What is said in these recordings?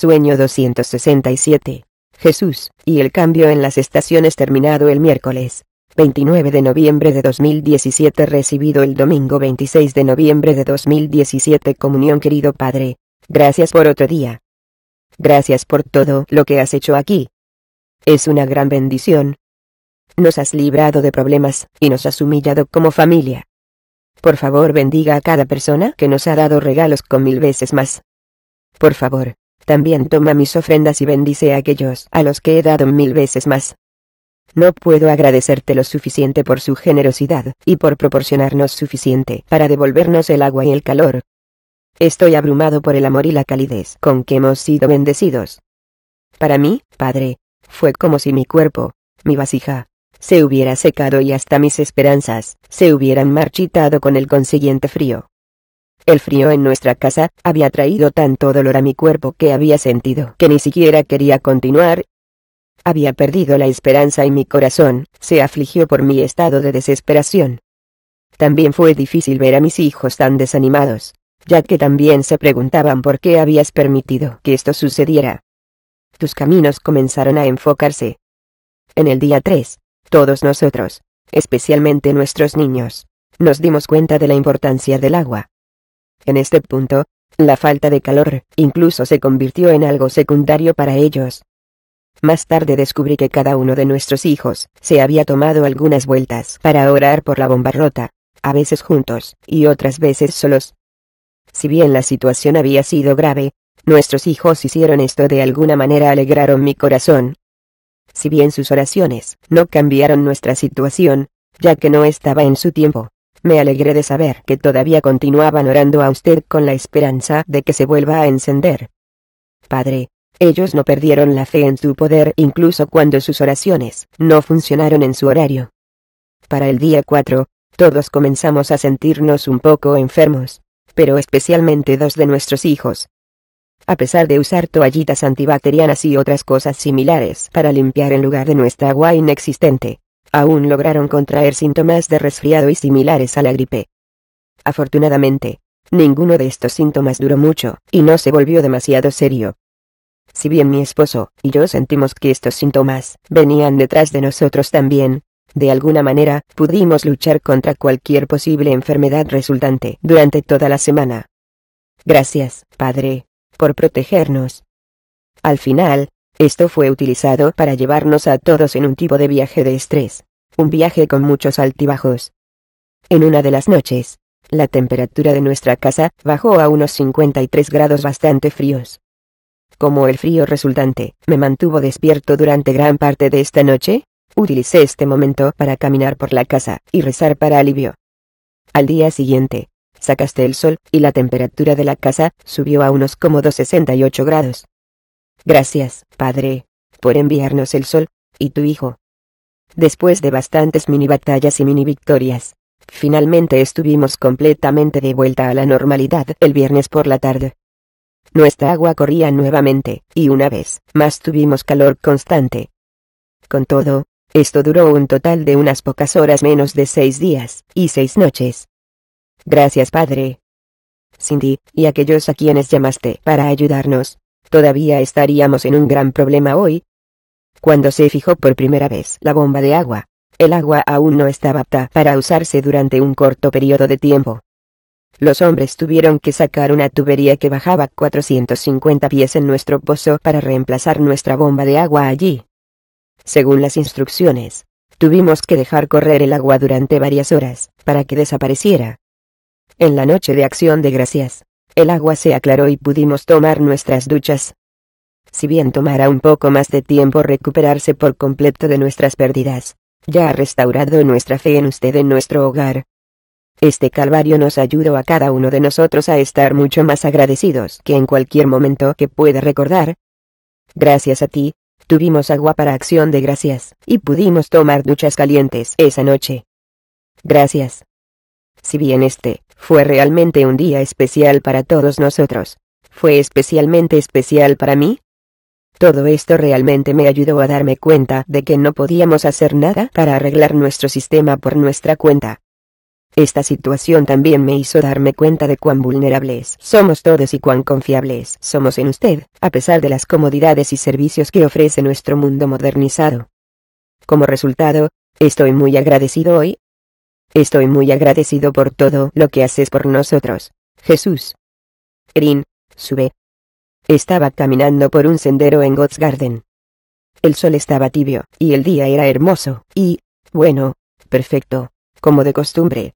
Sueño 267. Jesús, y el cambio en las estaciones terminado el miércoles 29 de noviembre de 2017 recibido el domingo 26 de noviembre de 2017 Comunión querido Padre, gracias por otro día. Gracias por todo lo que has hecho aquí. Es una gran bendición. Nos has librado de problemas, y nos has humillado como familia. Por favor bendiga a cada persona que nos ha dado regalos con mil veces más. Por favor, también toma mis ofrendas y bendice a aquellos a los que he dado mil veces más. No puedo agradecerte lo suficiente por su generosidad, y por proporcionarnos suficiente para devolvernos el agua y el calor. Estoy abrumado por el amor y la calidez con que hemos sido bendecidos. Para mí, Padre, fue como si mi cuerpo, mi vasija, se hubiera secado y hasta mis esperanzas, se hubieran marchitado con el consiguiente frío. El frío en nuestra casa había traído tanto dolor a mi cuerpo que había sentido que ni siquiera quería continuar. Había perdido la esperanza y mi corazón se afligió por mi estado de desesperación. También fue difícil ver a mis hijos tan desanimados, ya que también se preguntaban por qué habías permitido que esto sucediera. Tus caminos comenzaron a enfocarse. En el día 3, todos nosotros, especialmente nuestros niños, nos dimos cuenta de la importancia del agua. En este punto, la falta de calor incluso se convirtió en algo secundario para ellos. Más tarde descubrí que cada uno de nuestros hijos se había tomado algunas vueltas para orar por la bomba rota, a veces juntos, y otras veces solos. Si bien la situación había sido grave, nuestros hijos hicieron esto de alguna manera alegraron mi corazón. Si bien sus oraciones no cambiaron nuestra situación, ya que no estaba en su tiempo, me alegré de saber que todavía continuaban orando a usted con la esperanza de que se vuelva a encender. Padre, ellos no perdieron la fe en tu poder incluso cuando sus oraciones no funcionaron en su horario. Para el día 4, todos comenzamos a sentirnos un poco enfermos, pero especialmente dos de nuestros hijos. A pesar de usar toallitas antibacterianas y otras cosas similares para limpiar en lugar de nuestra agua inexistente, aún lograron contraer síntomas de resfriado y similares a la gripe. Afortunadamente, ninguno de estos síntomas duró mucho, y no se volvió demasiado serio. Si bien mi esposo y yo sentimos que estos síntomas venían detrás de nosotros también, de alguna manera, pudimos luchar contra cualquier posible enfermedad resultante durante toda la semana. Gracias, Padre, por protegernos. Al final, esto fue utilizado para llevarnos a todos en un tipo de viaje de estrés, un viaje con muchos altibajos. En una de las noches, la temperatura de nuestra casa bajó a unos 53 grados bastante fríos. Como el frío resultante me mantuvo despierto durante gran parte de esta noche, utilicé este momento para caminar por la casa y rezar para alivio. Al día siguiente, sacaste el sol y la temperatura de la casa subió a unos cómodos 68 grados. Gracias, Padre, por enviarnos el Sol, y tu Hijo. Después de bastantes mini batallas y mini victorias, finalmente estuvimos completamente de vuelta a la normalidad el viernes por la tarde. Nuestra agua corría nuevamente, y una vez más tuvimos calor constante. Con todo, esto duró un total de unas pocas horas menos de seis días y seis noches. Gracias Padre. Cindy, y aquellos a quienes llamaste para ayudarnos, todavía estaríamos en un gran problema hoy. Cuando se fijó por primera vez la bomba de agua, el agua aún no estaba apta para usarse durante un corto periodo de tiempo. Los hombres tuvieron que sacar una tubería que bajaba 450 pies en nuestro pozo para reemplazar nuestra bomba de agua allí. Según las instrucciones, tuvimos que dejar correr el agua durante varias horas, para que desapareciera. En la noche de acción de gracias, el agua se aclaró y pudimos tomar nuestras duchas. Si bien tomara un poco más de tiempo recuperarse por completo de nuestras pérdidas, ya ha restaurado nuestra fe en usted en nuestro hogar. Este calvario nos ayudó a cada uno de nosotros a estar mucho más agradecidos que en cualquier momento que pueda recordar. Gracias a ti, tuvimos agua para acción de gracias, y pudimos tomar duchas calientes esa noche. Gracias. Si bien este fue realmente un día especial para todos nosotros. Fue especialmente especial para mí. Todo esto realmente me ayudó a darme cuenta de que no podíamos hacer nada para arreglar nuestro sistema por nuestra cuenta. Esta situación también me hizo darme cuenta de cuán vulnerables somos todos y cuán confiables somos en usted, a pesar de las comodidades y servicios que ofrece nuestro mundo modernizado. Como resultado, estoy muy agradecido hoy, Estoy muy agradecido por todo lo que haces por nosotros, Jesús. Erin, sube. Estaba caminando por un sendero en God's Garden. El sol estaba tibio, y el día era hermoso, y, bueno, perfecto, como de costumbre.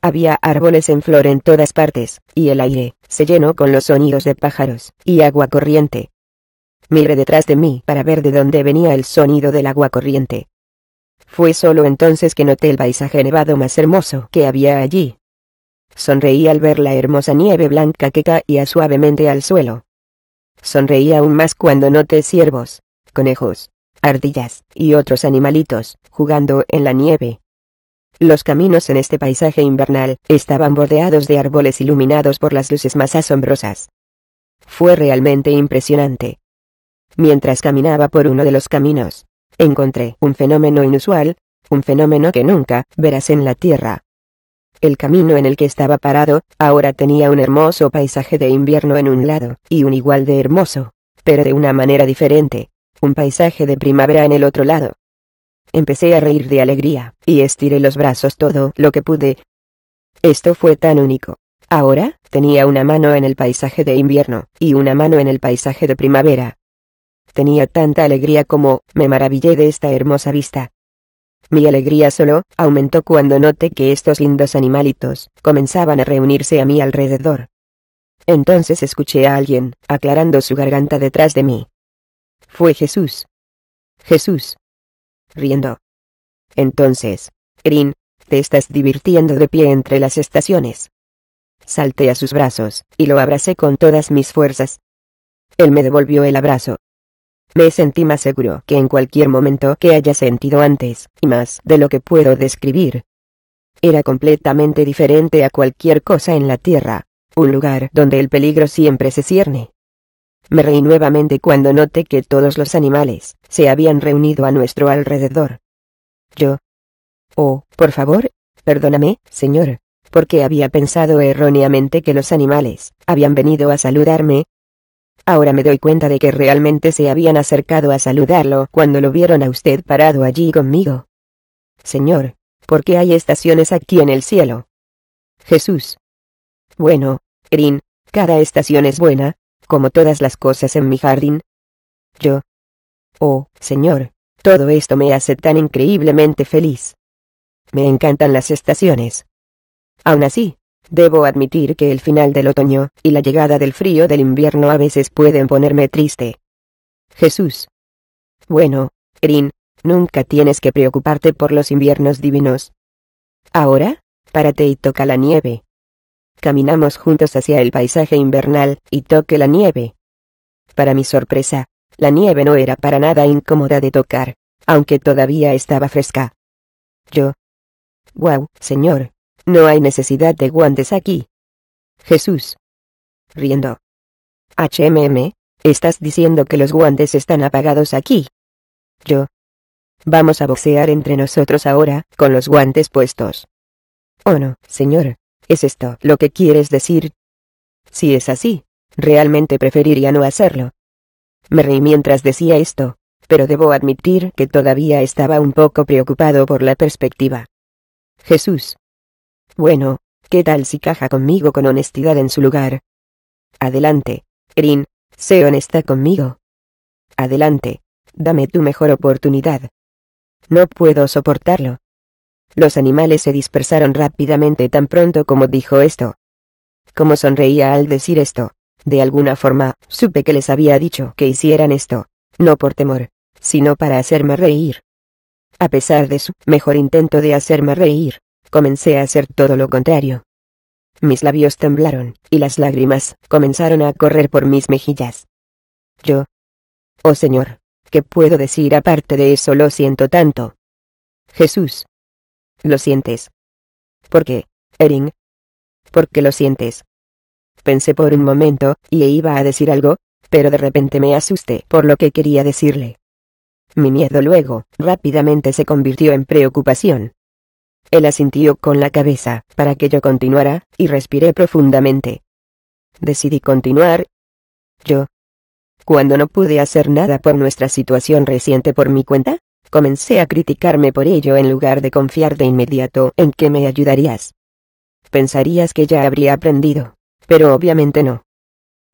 Había árboles en flor en todas partes, y el aire, se llenó con los sonidos de pájaros, y agua corriente. Miré detrás de mí para ver de dónde venía el sonido del agua corriente. Fue solo entonces que noté el paisaje nevado más hermoso que había allí. Sonreí al ver la hermosa nieve blanca que caía suavemente al suelo. Sonreí aún más cuando noté ciervos, conejos, ardillas y otros animalitos jugando en la nieve. Los caminos en este paisaje invernal estaban bordeados de árboles iluminados por las luces más asombrosas. Fue realmente impresionante. Mientras caminaba por uno de los caminos, encontré un fenómeno inusual, un fenómeno que nunca verás en la Tierra. El camino en el que estaba parado, ahora tenía un hermoso paisaje de invierno en un lado, y un igual de hermoso, pero de una manera diferente, un paisaje de primavera en el otro lado. Empecé a reír de alegría, y estiré los brazos todo lo que pude. Esto fue tan único. Ahora, tenía una mano en el paisaje de invierno, y una mano en el paisaje de primavera, Tenía tanta alegría como, me maravillé de esta hermosa vista. Mi alegría solo aumentó cuando noté que estos lindos animalitos comenzaban a reunirse a mi alrededor. Entonces escuché a alguien, aclarando su garganta detrás de mí. Fue Jesús. Jesús. Riendo. Entonces, Erin, te estás divirtiendo de pie entre las estaciones. Salté a sus brazos, y lo abracé con todas mis fuerzas. Él me devolvió el abrazo, me sentí más seguro que en cualquier momento que haya sentido antes, y más de lo que puedo describir. Era completamente diferente a cualquier cosa en la Tierra, un lugar donde el peligro siempre se cierne. Me reí nuevamente cuando noté que todos los animales se habían reunido a nuestro alrededor. Yo. Oh, por favor, perdóname, señor, porque había pensado erróneamente que los animales habían venido a saludarme, Ahora me doy cuenta de que realmente se habían acercado a saludarlo cuando lo vieron a usted parado allí conmigo. Señor, ¿por qué hay estaciones aquí en el cielo? Jesús. Bueno, Erin, cada estación es buena, como todas las cosas en mi jardín. Yo. Oh, Señor, todo esto me hace tan increíblemente feliz. Me encantan las estaciones. Aún así, Debo admitir que el final del otoño y la llegada del frío del invierno a veces pueden ponerme triste. Jesús. Bueno, Erin, nunca tienes que preocuparte por los inviernos divinos. Ahora, párate y toca la nieve. Caminamos juntos hacia el paisaje invernal, y toque la nieve. Para mi sorpresa, la nieve no era para nada incómoda de tocar, aunque todavía estaba fresca. Yo. Wow, señor, no hay necesidad de guantes aquí. Jesús. Riendo. HMM, estás diciendo que los guantes están apagados aquí. Yo. Vamos a boxear entre nosotros ahora, con los guantes puestos. Oh no, señor. ¿Es esto lo que quieres decir? Si es así, realmente preferiría no hacerlo. Me reí mientras decía esto, pero debo admitir que todavía estaba un poco preocupado por la perspectiva. Jesús, bueno, ¿qué tal si caja conmigo con honestidad en su lugar? Adelante, Erin, sé honesta conmigo. Adelante, dame tu mejor oportunidad. No puedo soportarlo. Los animales se dispersaron rápidamente tan pronto como dijo esto. Como sonreía al decir esto, de alguna forma, supe que les había dicho que hicieran esto, no por temor, sino para hacerme reír. A pesar de su mejor intento de hacerme reír, comencé a hacer todo lo contrario. Mis labios temblaron, y las lágrimas comenzaron a correr por mis mejillas. Yo. Oh Señor, ¿qué puedo decir aparte de eso? Lo siento tanto. Jesús. Lo sientes. ¿Por qué, Erin? ¿Por qué lo sientes? Pensé por un momento, y e iba a decir algo, pero de repente me asusté por lo que quería decirle. Mi miedo luego, rápidamente se convirtió en preocupación. Él asintió con la cabeza, para que yo continuara, y respiré profundamente. Decidí continuar. Yo. Cuando no pude hacer nada por nuestra situación reciente por mi cuenta, comencé a criticarme por ello en lugar de confiar de inmediato en que me ayudarías. Pensarías que ya habría aprendido, pero obviamente no.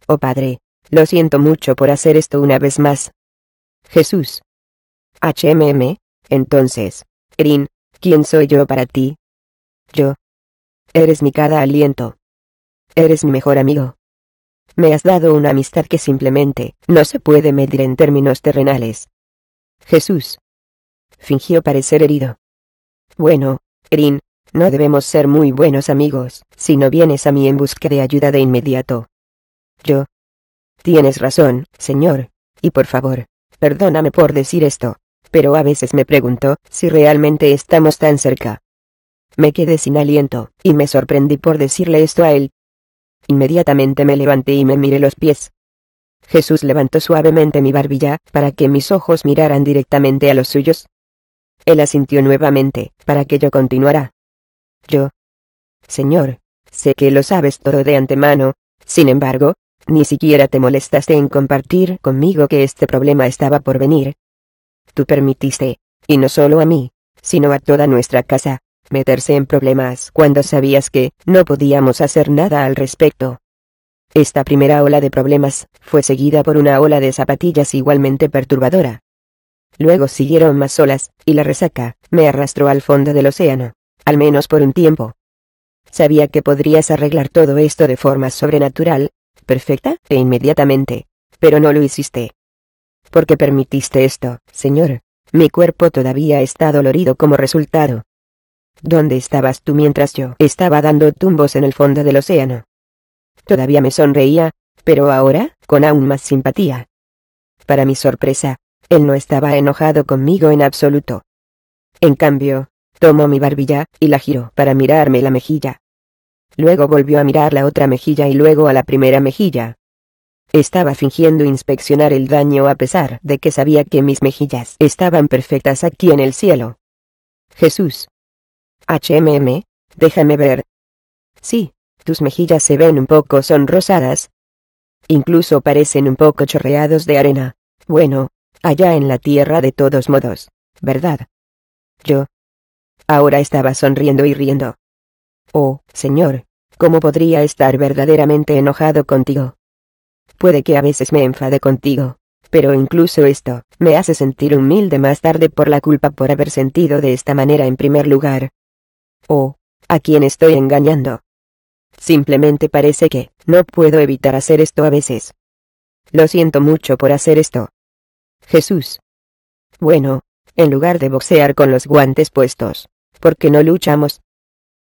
Oh Padre, lo siento mucho por hacer esto una vez más. Jesús. HMM, entonces, Green, ¿Quién soy yo para ti? Yo. Eres mi cada aliento. Eres mi mejor amigo. Me has dado una amistad que simplemente no se puede medir en términos terrenales. Jesús. Fingió parecer herido. Bueno, Erin, no debemos ser muy buenos amigos, si no vienes a mí en busca de ayuda de inmediato. Yo. Tienes razón, Señor, y por favor, perdóname por decir esto, pero a veces me pregunto si realmente estamos tan cerca. Me quedé sin aliento, y me sorprendí por decirle esto a él. Inmediatamente me levanté y me miré los pies. Jesús levantó suavemente mi barbilla, para que mis ojos miraran directamente a los suyos. Él asintió nuevamente, para que yo continuara. Yo. Señor, sé que lo sabes todo de antemano, sin embargo, ni siquiera te molestaste en compartir conmigo que este problema estaba por venir, Tú permitiste, y no solo a mí, sino a toda nuestra casa, meterse en problemas cuando sabías que no podíamos hacer nada al respecto. Esta primera ola de problemas fue seguida por una ola de zapatillas igualmente perturbadora. Luego siguieron más olas, y la resaca me arrastró al fondo del océano, al menos por un tiempo. Sabía que podrías arreglar todo esto de forma sobrenatural, perfecta e inmediatamente, pero no lo hiciste. ¿Por qué permitiste esto, Señor? Mi cuerpo todavía está dolorido como resultado. ¿Dónde estabas tú mientras yo estaba dando tumbos en el fondo del océano? Todavía me sonreía, pero ahora, con aún más simpatía. Para mi sorpresa, él no estaba enojado conmigo en absoluto. En cambio, tomó mi barbilla y la giró para mirarme la mejilla. Luego volvió a mirar la otra mejilla y luego a la primera mejilla. Estaba fingiendo inspeccionar el daño a pesar de que sabía que mis mejillas estaban perfectas aquí en el cielo. Jesús. HMM, déjame ver. Sí, tus mejillas se ven un poco sonrosadas. Incluso parecen un poco chorreados de arena. Bueno, allá en la tierra de todos modos, ¿verdad? Yo. Ahora estaba sonriendo y riendo. Oh, señor, ¿cómo podría estar verdaderamente enojado contigo? Puede que a veces me enfade contigo, pero incluso esto, me hace sentir humilde más tarde por la culpa por haber sentido de esta manera en primer lugar. Oh, ¿a quién estoy engañando? Simplemente parece que, no puedo evitar hacer esto a veces. Lo siento mucho por hacer esto. Jesús. Bueno, en lugar de boxear con los guantes puestos, ¿por qué no luchamos?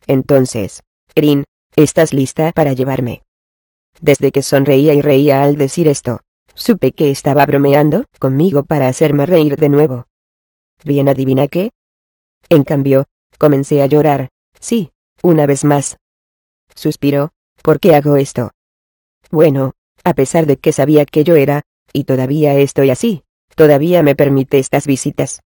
Entonces, Green, ¿estás lista para llevarme? Desde que sonreía y reía al decir esto, supe que estaba bromeando conmigo para hacerme reír de nuevo. Bien, adivina qué. En cambio, comencé a llorar, sí, una vez más. Suspiró, ¿por qué hago esto? Bueno, a pesar de que sabía que yo era, y todavía estoy así, todavía me permite estas visitas.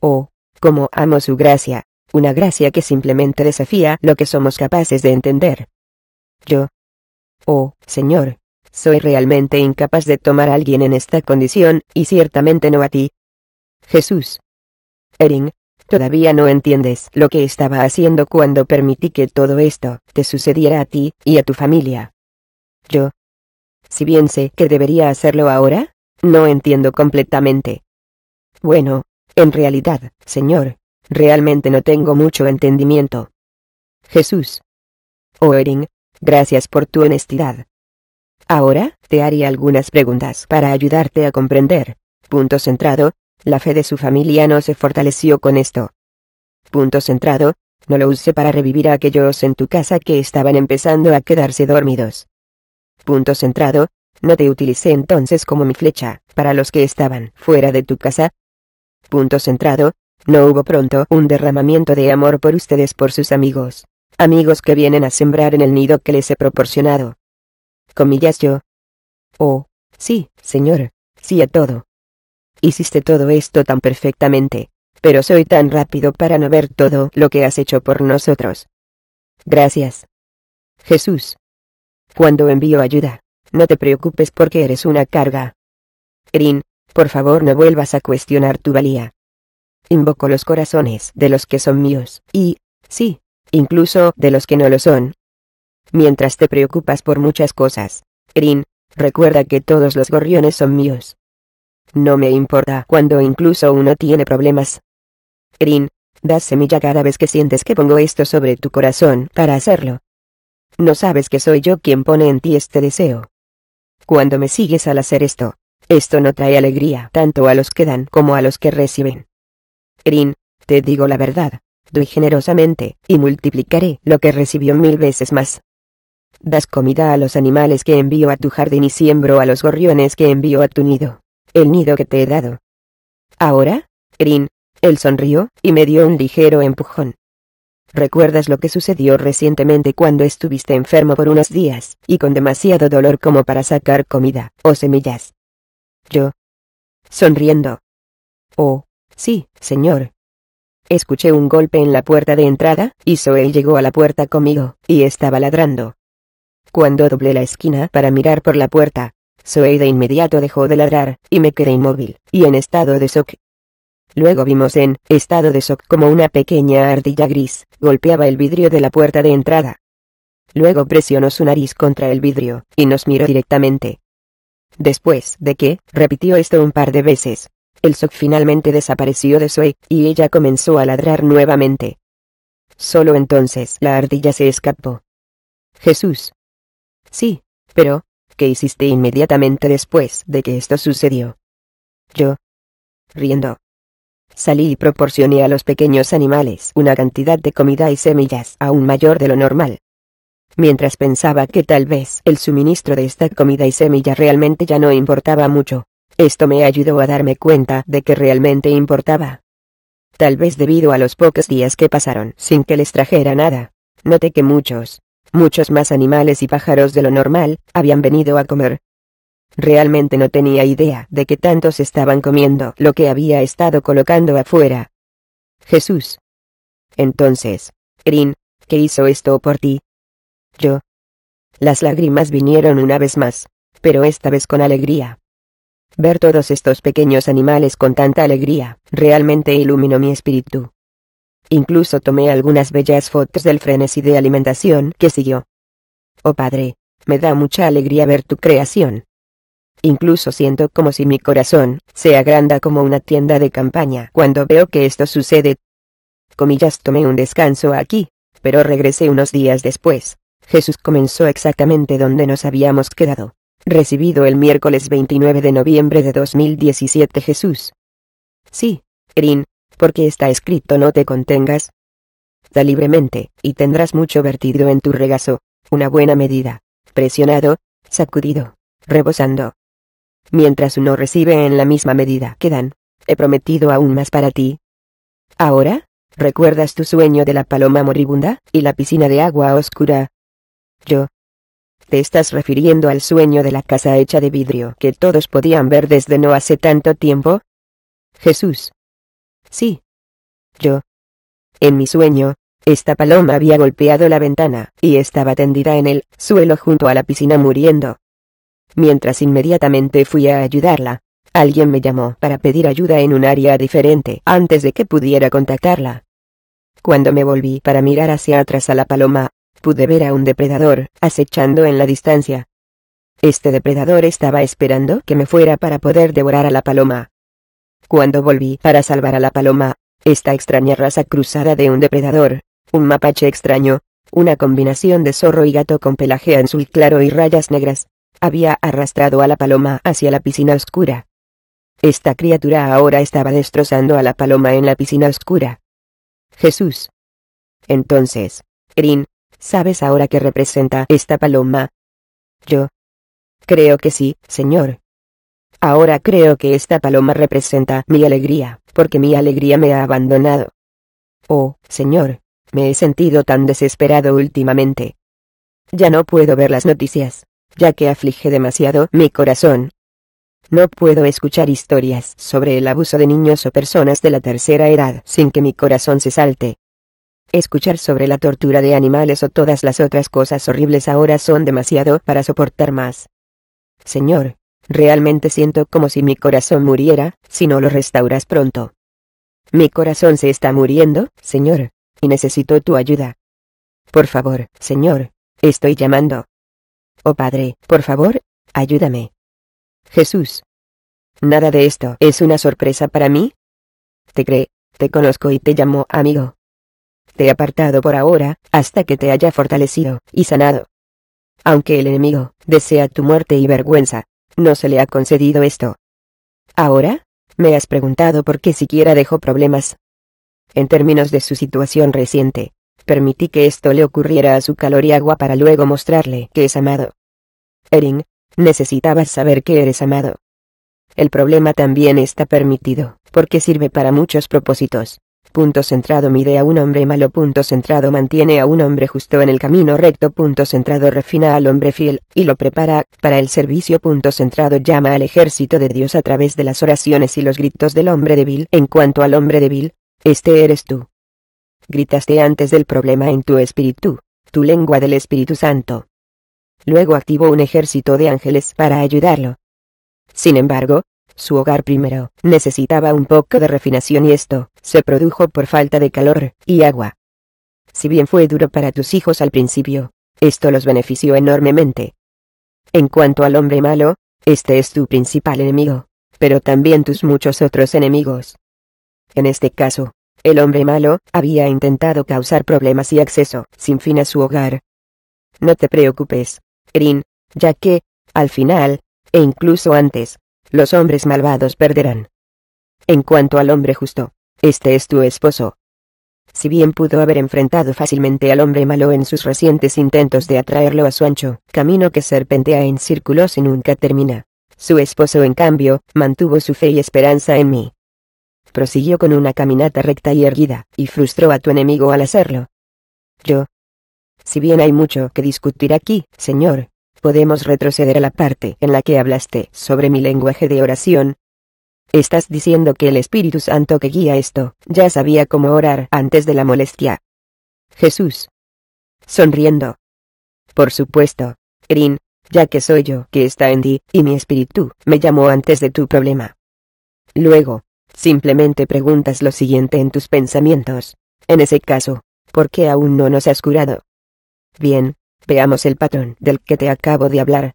Oh, cómo amo su gracia, una gracia que simplemente desafía lo que somos capaces de entender. Yo, Oh, Señor. Soy realmente incapaz de tomar a alguien en esta condición, y ciertamente no a ti. Jesús. Ering, Todavía no entiendes lo que estaba haciendo cuando permití que todo esto te sucediera a ti y a tu familia. Yo. Si bien sé que debería hacerlo ahora, no entiendo completamente. Bueno, en realidad, Señor, realmente no tengo mucho entendimiento. Jesús. Oh, Erin. Gracias por tu honestidad. Ahora, te haré algunas preguntas para ayudarte a comprender. Punto centrado, la fe de su familia no se fortaleció con esto. Punto centrado, no lo usé para revivir a aquellos en tu casa que estaban empezando a quedarse dormidos. Punto centrado, no te utilicé entonces como mi flecha, para los que estaban fuera de tu casa. Punto centrado, no hubo pronto un derramamiento de amor por ustedes por sus amigos. Amigos que vienen a sembrar en el nido que les he proporcionado. Comillas yo. Oh, sí, señor, sí a todo. Hiciste todo esto tan perfectamente, pero soy tan rápido para no ver todo lo que has hecho por nosotros. Gracias. Jesús. Cuando envío ayuda, no te preocupes porque eres una carga. Erin, por favor no vuelvas a cuestionar tu valía. Invoco los corazones de los que son míos, y, sí, incluso de los que no lo son. Mientras te preocupas por muchas cosas, Erin, recuerda que todos los gorriones son míos. No me importa cuando incluso uno tiene problemas. Erin, das semilla cada vez que sientes que pongo esto sobre tu corazón para hacerlo. No sabes que soy yo quien pone en ti este deseo. Cuando me sigues al hacer esto, esto no trae alegría tanto a los que dan como a los que reciben. Green, te digo la verdad doy generosamente, y multiplicaré lo que recibió mil veces más. Das comida a los animales que envío a tu jardín y siembro a los gorriones que envío a tu nido, el nido que te he dado. Ahora, grin él sonrió, y me dio un ligero empujón. ¿Recuerdas lo que sucedió recientemente cuando estuviste enfermo por unos días, y con demasiado dolor como para sacar comida, o semillas? Yo. Sonriendo. Oh, sí, señor, Escuché un golpe en la puerta de entrada, y Zoe llegó a la puerta conmigo, y estaba ladrando. Cuando doblé la esquina para mirar por la puerta, Zoe de inmediato dejó de ladrar, y me quedé inmóvil, y en estado de shock. Luego vimos en estado de shock como una pequeña ardilla gris, golpeaba el vidrio de la puerta de entrada. Luego presionó su nariz contra el vidrio, y nos miró directamente. Después de que, repitió esto un par de veces, el SOC finalmente desapareció de Sue y ella comenzó a ladrar nuevamente. Solo entonces la ardilla se escapó. Jesús. Sí, pero, ¿qué hiciste inmediatamente después de que esto sucedió? Yo. Riendo. Salí y proporcioné a los pequeños animales una cantidad de comida y semillas aún mayor de lo normal. Mientras pensaba que tal vez el suministro de esta comida y semilla realmente ya no importaba mucho, esto me ayudó a darme cuenta de que realmente importaba. Tal vez debido a los pocos días que pasaron sin que les trajera nada, noté que muchos, muchos más animales y pájaros de lo normal, habían venido a comer. Realmente no tenía idea de que tantos estaban comiendo lo que había estado colocando afuera. Jesús. Entonces, Erin ¿qué hizo esto por ti? Yo. Las lágrimas vinieron una vez más, pero esta vez con alegría. Ver todos estos pequeños animales con tanta alegría, realmente iluminó mi espíritu. Incluso tomé algunas bellas fotos del frenesí de alimentación que siguió. Oh Padre, me da mucha alegría ver tu creación. Incluso siento como si mi corazón se agranda como una tienda de campaña cuando veo que esto sucede. Comillas tomé un descanso aquí, pero regresé unos días después. Jesús comenzó exactamente donde nos habíamos quedado recibido el miércoles 29 de noviembre de 2017 Jesús. Sí, Erin, porque está escrito no te contengas. Da libremente, y tendrás mucho vertido en tu regazo, una buena medida, presionado, sacudido, rebosando. Mientras uno recibe en la misma medida que dan, he prometido aún más para ti. Ahora, ¿recuerdas tu sueño de la paloma moribunda y la piscina de agua oscura? Yo, te estás refiriendo al sueño de la casa hecha de vidrio que todos podían ver desde no hace tanto tiempo? Jesús. Sí. Yo. En mi sueño, esta paloma había golpeado la ventana y estaba tendida en el suelo junto a la piscina muriendo. Mientras inmediatamente fui a ayudarla, alguien me llamó para pedir ayuda en un área diferente antes de que pudiera contactarla. Cuando me volví para mirar hacia atrás a la paloma, pude ver a un depredador, acechando en la distancia. Este depredador estaba esperando que me fuera para poder devorar a la paloma. Cuando volví para salvar a la paloma, esta extraña raza cruzada de un depredador, un mapache extraño, una combinación de zorro y gato con pelaje azul claro y rayas negras, había arrastrado a la paloma hacia la piscina oscura. Esta criatura ahora estaba destrozando a la paloma en la piscina oscura. Jesús. Entonces, Erin, ¿Sabes ahora qué representa esta paloma? Yo. Creo que sí, señor. Ahora creo que esta paloma representa mi alegría, porque mi alegría me ha abandonado. Oh, señor, me he sentido tan desesperado últimamente. Ya no puedo ver las noticias, ya que aflige demasiado mi corazón. No puedo escuchar historias sobre el abuso de niños o personas de la tercera edad sin que mi corazón se salte. Escuchar sobre la tortura de animales o todas las otras cosas horribles ahora son demasiado para soportar más. Señor, realmente siento como si mi corazón muriera, si no lo restauras pronto. Mi corazón se está muriendo, Señor, y necesito tu ayuda. Por favor, Señor, estoy llamando. Oh Padre, por favor, ayúdame. Jesús. Nada de esto es una sorpresa para mí. Te cree, te conozco y te llamo amigo. Te he apartado por ahora, hasta que te haya fortalecido y sanado. Aunque el enemigo desea tu muerte y vergüenza, no se le ha concedido esto. Ahora, me has preguntado por qué siquiera dejó problemas. En términos de su situación reciente, permití que esto le ocurriera a su calor y agua para luego mostrarle que es amado. Erin, necesitabas saber que eres amado. El problema también está permitido, porque sirve para muchos propósitos. Punto centrado mide a un hombre malo. Punto centrado mantiene a un hombre justo en el camino recto. Punto centrado refina al hombre fiel, y lo prepara, para el servicio. Punto centrado llama al ejército de Dios a través de las oraciones y los gritos del hombre débil. En cuanto al hombre débil, este eres tú. Gritaste antes del problema en tu espíritu, tu lengua del Espíritu Santo. Luego activó un ejército de ángeles para ayudarlo. Sin embargo, su hogar primero necesitaba un poco de refinación y esto se produjo por falta de calor y agua. Si bien fue duro para tus hijos al principio, esto los benefició enormemente. En cuanto al hombre malo, este es tu principal enemigo, pero también tus muchos otros enemigos. En este caso, el hombre malo había intentado causar problemas y acceso sin fin a su hogar. No te preocupes, Erin, ya que, al final, e incluso antes, los hombres malvados perderán. En cuanto al hombre justo, este es tu esposo. Si bien pudo haber enfrentado fácilmente al hombre malo en sus recientes intentos de atraerlo a su ancho camino que serpentea en círculos y nunca termina, su esposo en cambio, mantuvo su fe y esperanza en mí. Prosiguió con una caminata recta y erguida, y frustró a tu enemigo al hacerlo. Yo. Si bien hay mucho que discutir aquí, señor, podemos retroceder a la parte en la que hablaste sobre mi lenguaje de oración. Estás diciendo que el Espíritu Santo que guía esto, ya sabía cómo orar antes de la molestia. Jesús. Sonriendo. Por supuesto, Erin, ya que soy yo que está en ti, y mi espíritu, me llamó antes de tu problema. Luego, simplemente preguntas lo siguiente en tus pensamientos. En ese caso, ¿por qué aún no nos has curado? Bien, Veamos el patrón del que te acabo de hablar.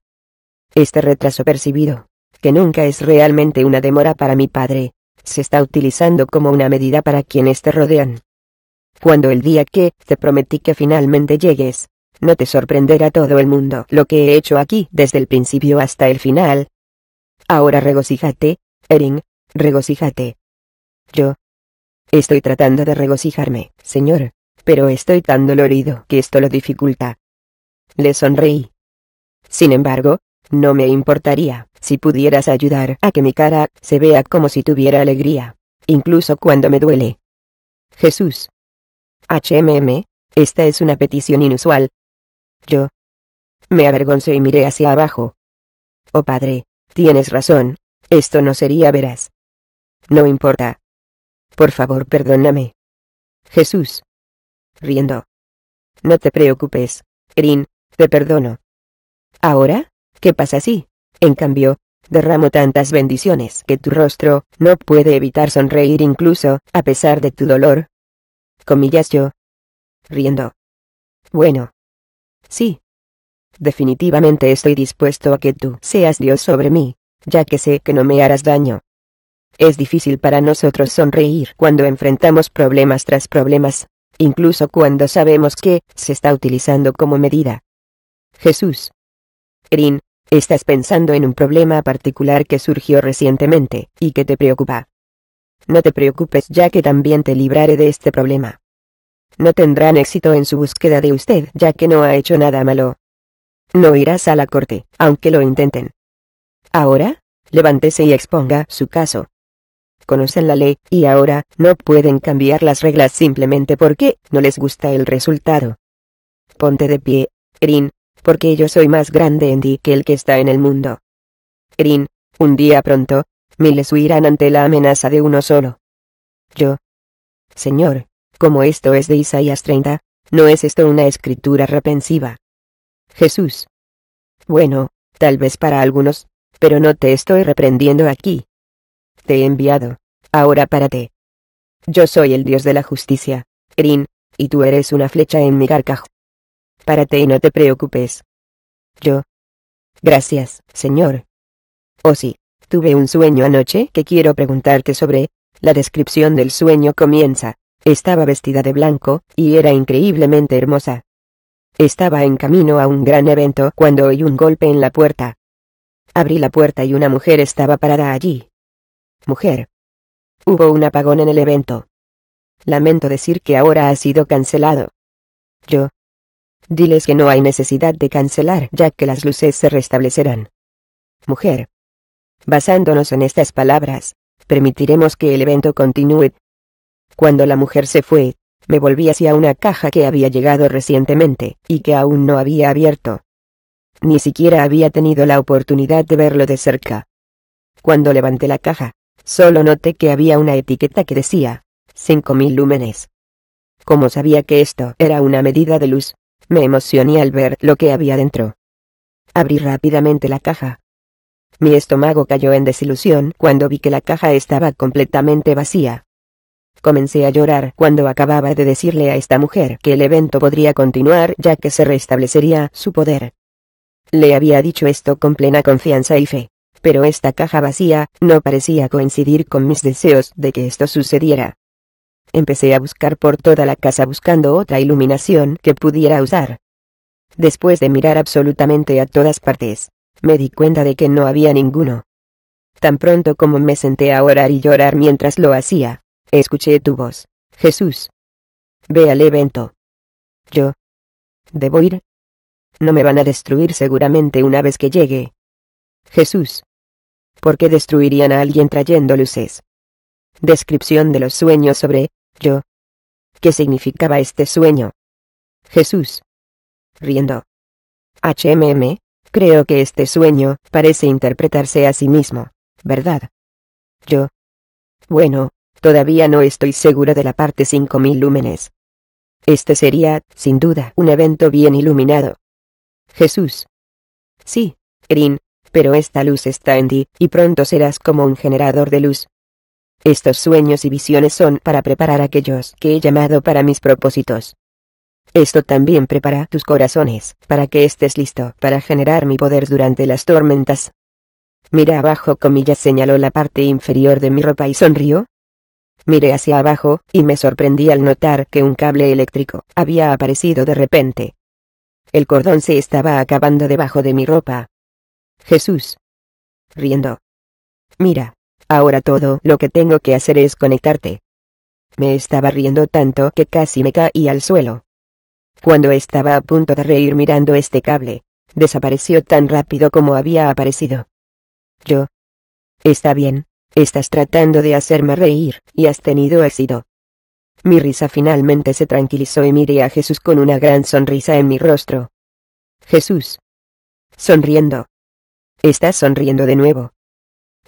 Este retraso percibido, que nunca es realmente una demora para mi padre, se está utilizando como una medida para quienes te rodean. Cuando el día que te prometí que finalmente llegues, no te sorprenderá todo el mundo lo que he hecho aquí desde el principio hasta el final. Ahora regocíjate, Erin, regocíjate. Yo. Estoy tratando de regocijarme, señor, pero estoy tan dolorido que esto lo dificulta. Le sonreí. Sin embargo, no me importaría si pudieras ayudar a que mi cara se vea como si tuviera alegría, incluso cuando me duele. Jesús. HMM, esta es una petición inusual. Yo. Me avergoncé y miré hacia abajo. Oh padre, tienes razón, esto no sería veraz. No importa. Por favor, perdóname. Jesús. Riendo. No te preocupes, Erin, te perdono. Ahora, ¿qué pasa si, en cambio, derramo tantas bendiciones que tu rostro no puede evitar sonreír incluso a pesar de tu dolor? Comillas yo. Riendo. Bueno. Sí. Definitivamente estoy dispuesto a que tú seas Dios sobre mí, ya que sé que no me harás daño. Es difícil para nosotros sonreír cuando enfrentamos problemas tras problemas, incluso cuando sabemos que se está utilizando como medida Jesús. Erin, estás pensando en un problema particular que surgió recientemente, y que te preocupa. No te preocupes ya que también te libraré de este problema. No tendrán éxito en su búsqueda de usted ya que no ha hecho nada malo. No irás a la corte, aunque lo intenten. Ahora, levántese y exponga su caso. Conocen la ley, y ahora, no pueden cambiar las reglas simplemente porque no les gusta el resultado. Ponte de pie, Erin porque yo soy más grande en ti que el que está en el mundo. Erin, un día pronto, miles huirán ante la amenaza de uno solo. Yo. Señor, como esto es de Isaías 30, ¿no es esto una escritura repensiva? Jesús. Bueno, tal vez para algunos, pero no te estoy reprendiendo aquí. Te he enviado. Ahora párate. Yo soy el Dios de la justicia, Erin, y tú eres una flecha en mi garcajo. Párate y no te preocupes. Yo. Gracias, señor. Oh sí, tuve un sueño anoche que quiero preguntarte sobre. La descripción del sueño comienza. Estaba vestida de blanco, y era increíblemente hermosa. Estaba en camino a un gran evento cuando oí un golpe en la puerta. Abrí la puerta y una mujer estaba parada allí. Mujer. Hubo un apagón en el evento. Lamento decir que ahora ha sido cancelado. Yo. Diles que no hay necesidad de cancelar ya que las luces se restablecerán. Mujer. Basándonos en estas palabras, permitiremos que el evento continúe. Cuando la mujer se fue, me volví hacia una caja que había llegado recientemente y que aún no había abierto. Ni siquiera había tenido la oportunidad de verlo de cerca. Cuando levanté la caja, solo noté que había una etiqueta que decía, 5.000 lúmenes. Como sabía que esto era una medida de luz, me emocioné al ver lo que había dentro. Abrí rápidamente la caja. Mi estómago cayó en desilusión cuando vi que la caja estaba completamente vacía. Comencé a llorar cuando acababa de decirle a esta mujer que el evento podría continuar ya que se restablecería su poder. Le había dicho esto con plena confianza y fe, pero esta caja vacía no parecía coincidir con mis deseos de que esto sucediera. Empecé a buscar por toda la casa buscando otra iluminación que pudiera usar. Después de mirar absolutamente a todas partes, me di cuenta de que no había ninguno. Tan pronto como me senté a orar y llorar mientras lo hacía, escuché tu voz, Jesús. Ve al evento. Yo. ¿Debo ir? No me van a destruir seguramente una vez que llegue. Jesús. ¿Por qué destruirían a alguien trayendo luces? Descripción de los sueños sobre yo. ¿Qué significaba este sueño? Jesús. Riendo. HMM, creo que este sueño parece interpretarse a sí mismo, ¿verdad? Yo. Bueno, todavía no estoy seguro de la parte 5000 lúmenes. Este sería, sin duda, un evento bien iluminado. Jesús. Sí, Erin, pero esta luz está en ti, y pronto serás como un generador de luz, estos sueños y visiones son para preparar aquellos que he llamado para mis propósitos. Esto también prepara tus corazones, para que estés listo para generar mi poder durante las tormentas. Mira abajo, comillas señaló la parte inferior de mi ropa y sonrió. Miré hacia abajo, y me sorprendí al notar que un cable eléctrico había aparecido de repente. El cordón se estaba acabando debajo de mi ropa. Jesús. Riendo. Mira. Ahora todo lo que tengo que hacer es conectarte. Me estaba riendo tanto que casi me caí al suelo. Cuando estaba a punto de reír mirando este cable, desapareció tan rápido como había aparecido. Yo. Está bien, estás tratando de hacerme reír, y has tenido éxito. Mi risa finalmente se tranquilizó y miré a Jesús con una gran sonrisa en mi rostro. Jesús. Sonriendo. Estás sonriendo de nuevo.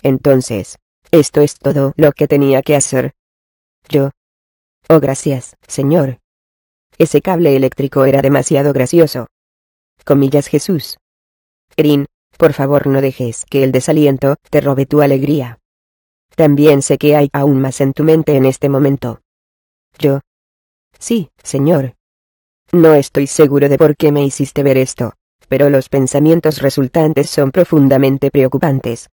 Entonces, esto es todo lo que tenía que hacer. Yo. Oh gracias, señor. Ese cable eléctrico era demasiado gracioso. Comillas Jesús. Green, por favor no dejes que el desaliento te robe tu alegría. También sé que hay aún más en tu mente en este momento. Yo. Sí, señor. No estoy seguro de por qué me hiciste ver esto, pero los pensamientos resultantes son profundamente preocupantes.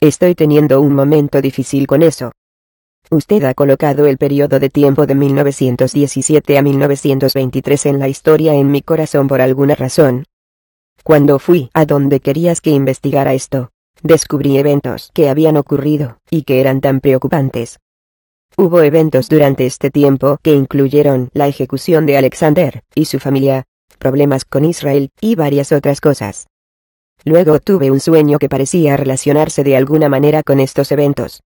Estoy teniendo un momento difícil con eso. Usted ha colocado el periodo de tiempo de 1917 a 1923 en la historia en mi corazón por alguna razón. Cuando fui a donde querías que investigara esto, descubrí eventos que habían ocurrido, y que eran tan preocupantes. Hubo eventos durante este tiempo que incluyeron la ejecución de Alexander, y su familia, problemas con Israel, y varias otras cosas. Luego tuve un sueño que parecía relacionarse de alguna manera con estos eventos.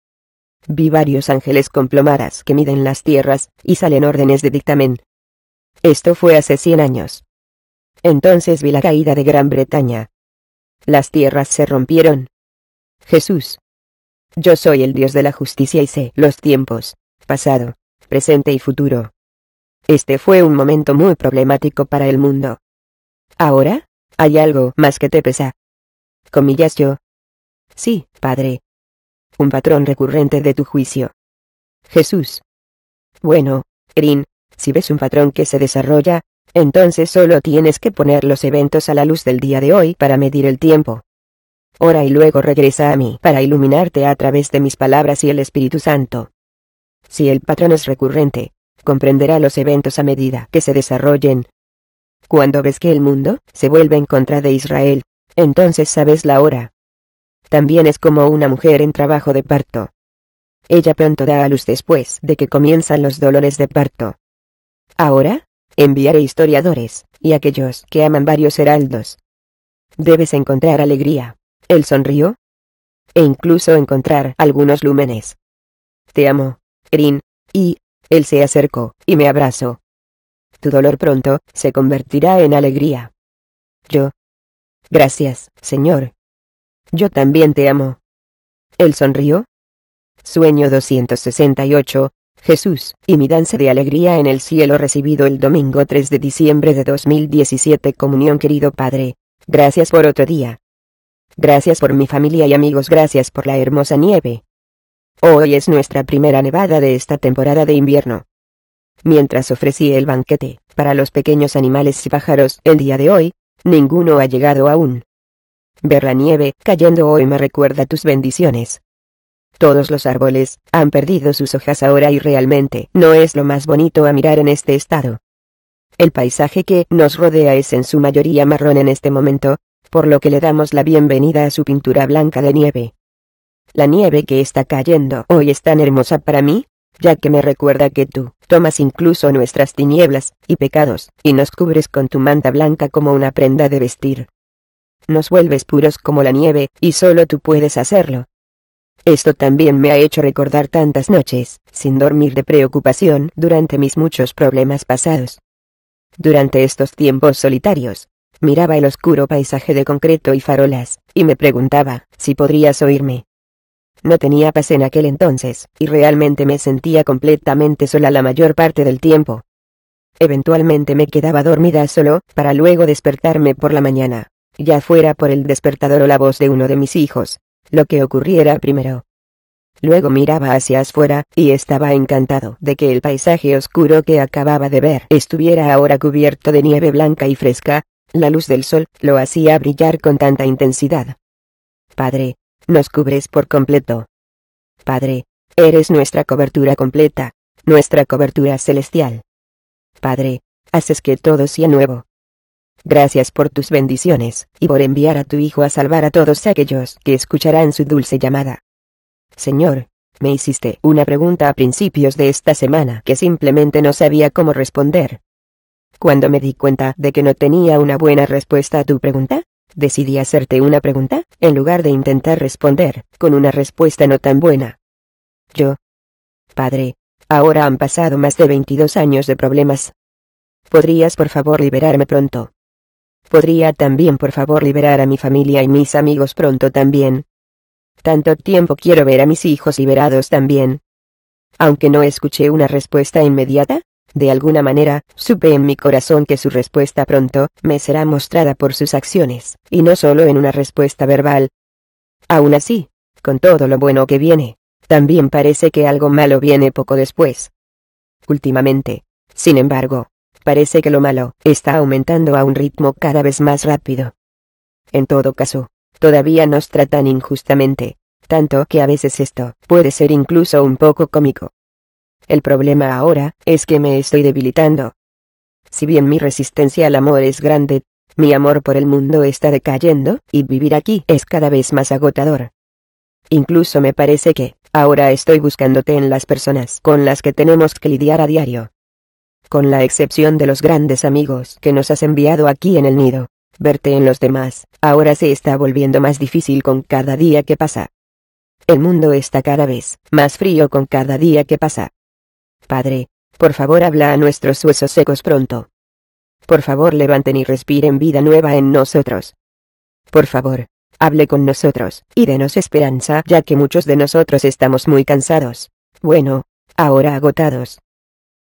Vi varios ángeles con plomadas que miden las tierras, y salen órdenes de dictamen. Esto fue hace 100 años. Entonces vi la caída de Gran Bretaña. Las tierras se rompieron. Jesús. Yo soy el Dios de la justicia y sé los tiempos, pasado, presente y futuro. Este fue un momento muy problemático para el mundo. Ahora, hay algo más que te pesa. Comillas yo. Sí, padre. Un patrón recurrente de tu juicio. Jesús. Bueno, Green, si ves un patrón que se desarrolla, entonces solo tienes que poner los eventos a la luz del día de hoy para medir el tiempo. Ora y luego regresa a mí para iluminarte a través de mis palabras y el Espíritu Santo. Si el patrón es recurrente, comprenderá los eventos a medida que se desarrollen, cuando ves que el mundo se vuelve en contra de Israel, entonces sabes la hora. También es como una mujer en trabajo de parto. Ella pronto da a luz después de que comienzan los dolores de parto. Ahora, enviaré historiadores, y aquellos que aman varios heraldos. Debes encontrar alegría. el sonrió. E incluso encontrar algunos lúmenes. Te amo, Erin. Y, él se acercó, y me abrazó. Tu dolor pronto se convertirá en alegría. Yo. Gracias, Señor. Yo también te amo. Él sonrió. Sueño 268. Jesús, y mi danza de alegría en el cielo recibido el domingo 3 de diciembre de 2017. Comunión querido Padre. Gracias por otro día. Gracias por mi familia y amigos. Gracias por la hermosa nieve. Hoy es nuestra primera nevada de esta temporada de invierno. Mientras ofrecí el banquete, para los pequeños animales y pájaros, el día de hoy, ninguno ha llegado aún. Ver la nieve cayendo hoy me recuerda tus bendiciones. Todos los árboles han perdido sus hojas ahora y realmente no es lo más bonito a mirar en este estado. El paisaje que nos rodea es en su mayoría marrón en este momento, por lo que le damos la bienvenida a su pintura blanca de nieve. La nieve que está cayendo hoy es tan hermosa para mí, ya que me recuerda que tú tomas incluso nuestras tinieblas y pecados, y nos cubres con tu manta blanca como una prenda de vestir. Nos vuelves puros como la nieve, y solo tú puedes hacerlo. Esto también me ha hecho recordar tantas noches, sin dormir de preocupación, durante mis muchos problemas pasados. Durante estos tiempos solitarios, miraba el oscuro paisaje de concreto y farolas, y me preguntaba, si podrías oírme. No tenía paz en aquel entonces, y realmente me sentía completamente sola la mayor parte del tiempo. Eventualmente me quedaba dormida solo, para luego despertarme por la mañana, ya fuera por el despertador o la voz de uno de mis hijos, lo que ocurriera primero. Luego miraba hacia afuera, y estaba encantado de que el paisaje oscuro que acababa de ver estuviera ahora cubierto de nieve blanca y fresca, la luz del sol lo hacía brillar con tanta intensidad. Padre, nos cubres por completo. Padre, eres nuestra cobertura completa, nuestra cobertura celestial. Padre, haces que todo sea nuevo. Gracias por tus bendiciones, y por enviar a tu Hijo a salvar a todos aquellos que escucharán su dulce llamada. Señor, me hiciste una pregunta a principios de esta semana que simplemente no sabía cómo responder. Cuando me di cuenta de que no tenía una buena respuesta a tu pregunta, decidí hacerte una pregunta, en lugar de intentar responder, con una respuesta no tan buena. Yo. Padre. Ahora han pasado más de 22 años de problemas. ¿Podrías por favor liberarme pronto? ¿Podría también por favor liberar a mi familia y mis amigos pronto también? Tanto tiempo quiero ver a mis hijos liberados también. Aunque no escuché una respuesta inmediata, de alguna manera, supe en mi corazón que su respuesta pronto me será mostrada por sus acciones, y no solo en una respuesta verbal. Aún así, con todo lo bueno que viene, también parece que algo malo viene poco después. Últimamente, sin embargo, parece que lo malo está aumentando a un ritmo cada vez más rápido. En todo caso, todavía nos tratan injustamente, tanto que a veces esto puede ser incluso un poco cómico. El problema ahora, es que me estoy debilitando. Si bien mi resistencia al amor es grande, mi amor por el mundo está decayendo, y vivir aquí es cada vez más agotador. Incluso me parece que, ahora estoy buscándote en las personas con las que tenemos que lidiar a diario. Con la excepción de los grandes amigos que nos has enviado aquí en el nido, verte en los demás, ahora se está volviendo más difícil con cada día que pasa. El mundo está cada vez más frío con cada día que pasa. Padre, por favor habla a nuestros huesos secos pronto. Por favor levanten y respiren vida nueva en nosotros. Por favor, hable con nosotros, y denos esperanza, ya que muchos de nosotros estamos muy cansados. Bueno, ahora agotados.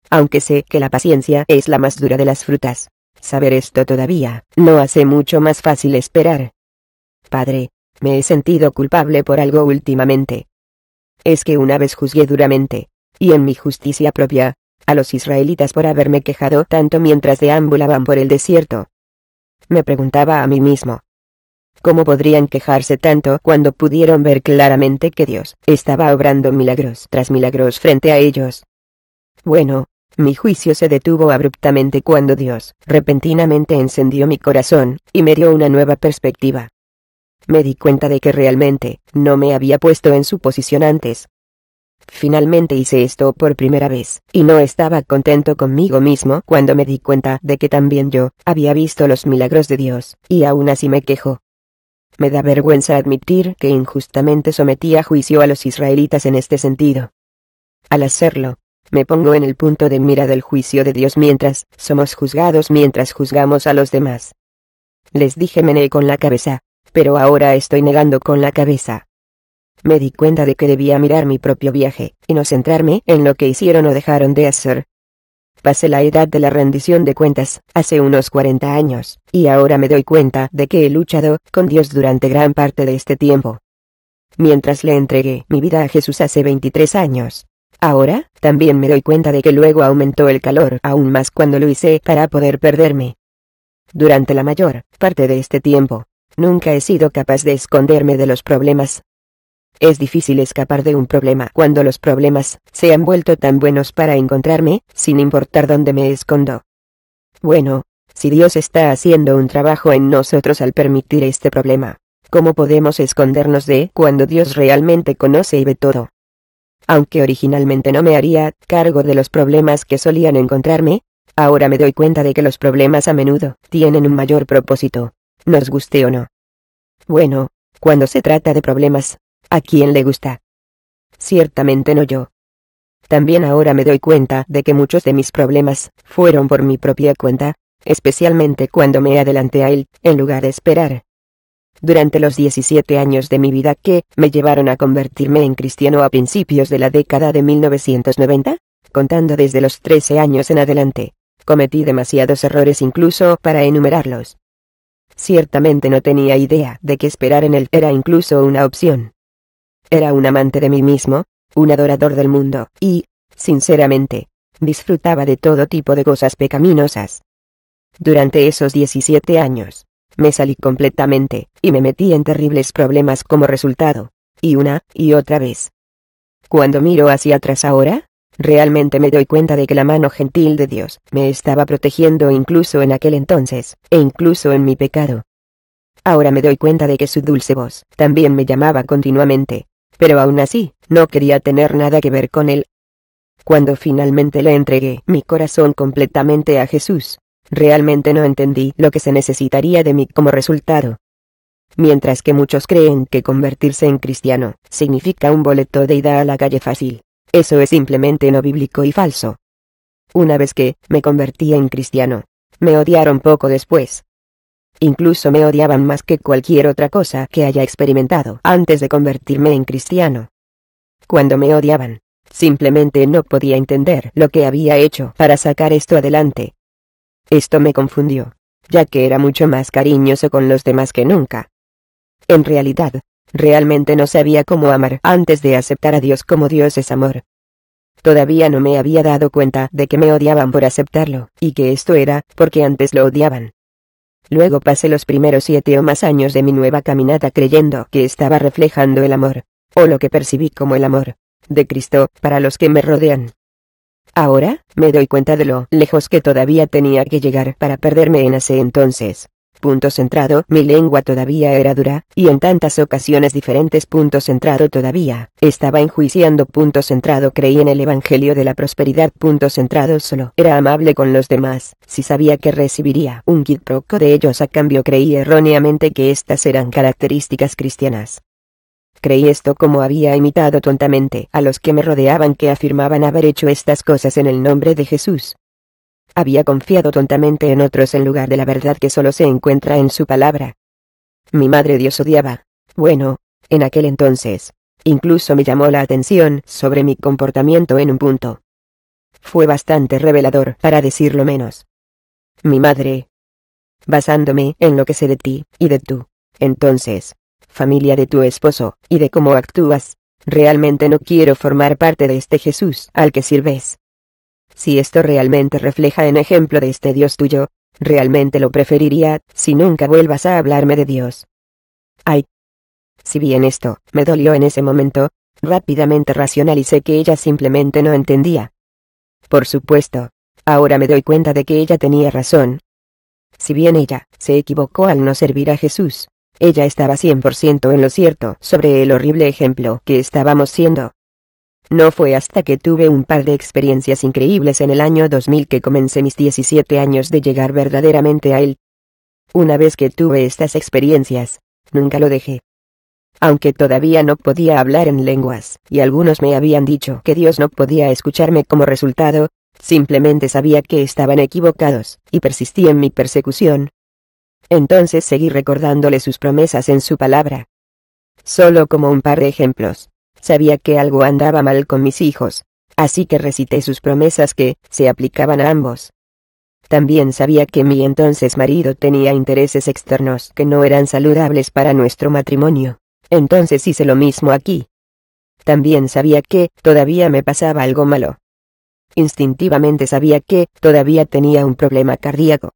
Aunque sé que la paciencia es la más dura de las frutas. Saber esto todavía, no hace mucho más fácil esperar. Padre, me he sentido culpable por algo últimamente. Es que una vez juzgué duramente, y en mi justicia propia, a los israelitas por haberme quejado tanto mientras deambulaban por el desierto. Me preguntaba a mí mismo. ¿Cómo podrían quejarse tanto cuando pudieron ver claramente que Dios estaba obrando milagros tras milagros frente a ellos? Bueno, mi juicio se detuvo abruptamente cuando Dios repentinamente encendió mi corazón y me dio una nueva perspectiva. Me di cuenta de que realmente no me había puesto en su posición antes, Finalmente hice esto por primera vez, y no estaba contento conmigo mismo cuando me di cuenta de que también yo había visto los milagros de Dios, y aún así me quejo. Me da vergüenza admitir que injustamente sometí a juicio a los israelitas en este sentido. Al hacerlo, me pongo en el punto de mira del juicio de Dios mientras somos juzgados mientras juzgamos a los demás. Les dije mené con la cabeza, pero ahora estoy negando con la cabeza me di cuenta de que debía mirar mi propio viaje, y no centrarme en lo que hicieron o dejaron de hacer. Pasé la edad de la rendición de cuentas, hace unos 40 años, y ahora me doy cuenta de que he luchado con Dios durante gran parte de este tiempo. Mientras le entregué mi vida a Jesús hace 23 años. Ahora, también me doy cuenta de que luego aumentó el calor aún más cuando lo hice para poder perderme. Durante la mayor parte de este tiempo, nunca he sido capaz de esconderme de los problemas es difícil escapar de un problema cuando los problemas se han vuelto tan buenos para encontrarme, sin importar dónde me escondo. Bueno, si Dios está haciendo un trabajo en nosotros al permitir este problema, ¿cómo podemos escondernos de cuando Dios realmente conoce y ve todo? Aunque originalmente no me haría cargo de los problemas que solían encontrarme, ahora me doy cuenta de que los problemas a menudo tienen un mayor propósito, nos guste o no. Bueno, cuando se trata de problemas ¿A quién le gusta? Ciertamente no yo. También ahora me doy cuenta de que muchos de mis problemas fueron por mi propia cuenta, especialmente cuando me adelanté a él, en lugar de esperar. Durante los 17 años de mi vida que me llevaron a convertirme en cristiano a principios de la década de 1990, contando desde los 13 años en adelante, cometí demasiados errores incluso para enumerarlos. Ciertamente no tenía idea de que esperar en él era incluso una opción. Era un amante de mí mismo, un adorador del mundo, y, sinceramente, disfrutaba de todo tipo de cosas pecaminosas. Durante esos 17 años, me salí completamente, y me metí en terribles problemas como resultado, y una, y otra vez. Cuando miro hacia atrás ahora, realmente me doy cuenta de que la mano gentil de Dios me estaba protegiendo incluso en aquel entonces, e incluso en mi pecado. Ahora me doy cuenta de que su dulce voz también me llamaba continuamente, pero aún así, no quería tener nada que ver con él. Cuando finalmente le entregué mi corazón completamente a Jesús, realmente no entendí lo que se necesitaría de mí como resultado. Mientras que muchos creen que convertirse en cristiano significa un boleto de ida a la calle fácil, eso es simplemente no bíblico y falso. Una vez que me convertí en cristiano, me odiaron poco después, Incluso me odiaban más que cualquier otra cosa que haya experimentado antes de convertirme en cristiano. Cuando me odiaban, simplemente no podía entender lo que había hecho para sacar esto adelante. Esto me confundió, ya que era mucho más cariñoso con los demás que nunca. En realidad, realmente no sabía cómo amar antes de aceptar a Dios como Dios es amor. Todavía no me había dado cuenta de que me odiaban por aceptarlo, y que esto era porque antes lo odiaban. Luego pasé los primeros siete o más años de mi nueva caminata creyendo que estaba reflejando el amor, o lo que percibí como el amor, de Cristo, para los que me rodean. Ahora, me doy cuenta de lo lejos que todavía tenía que llegar para perderme en ese entonces punto centrado, mi lengua todavía era dura, y en tantas ocasiones diferentes punto centrado todavía, estaba enjuiciando punto centrado creí en el evangelio de la prosperidad punto centrado solo, era amable con los demás, si sabía que recibiría un pro de ellos a cambio creí erróneamente que estas eran características cristianas. Creí esto como había imitado tontamente a los que me rodeaban que afirmaban haber hecho estas cosas en el nombre de Jesús, había confiado tontamente en otros en lugar de la verdad que solo se encuentra en su palabra. Mi madre Dios odiaba. Bueno, en aquel entonces, incluso me llamó la atención sobre mi comportamiento en un punto. Fue bastante revelador, para decirlo menos. Mi madre. Basándome en lo que sé de ti, y de tú, entonces, familia de tu esposo, y de cómo actúas, realmente no quiero formar parte de este Jesús al que sirves si esto realmente refleja en ejemplo de este Dios tuyo, realmente lo preferiría, si nunca vuelvas a hablarme de Dios. Ay. Si bien esto, me dolió en ese momento, rápidamente racionalicé que ella simplemente no entendía. Por supuesto, ahora me doy cuenta de que ella tenía razón. Si bien ella, se equivocó al no servir a Jesús, ella estaba 100% en lo cierto sobre el horrible ejemplo que estábamos siendo. No fue hasta que tuve un par de experiencias increíbles en el año 2000 que comencé mis 17 años de llegar verdaderamente a él. Una vez que tuve estas experiencias, nunca lo dejé. Aunque todavía no podía hablar en lenguas, y algunos me habían dicho que Dios no podía escucharme como resultado, simplemente sabía que estaban equivocados, y persistí en mi persecución. Entonces seguí recordándole sus promesas en su palabra. Solo como un par de ejemplos, Sabía que algo andaba mal con mis hijos, así que recité sus promesas que se aplicaban a ambos. También sabía que mi entonces marido tenía intereses externos que no eran saludables para nuestro matrimonio. Entonces hice lo mismo aquí. También sabía que todavía me pasaba algo malo. Instintivamente sabía que todavía tenía un problema cardíaco.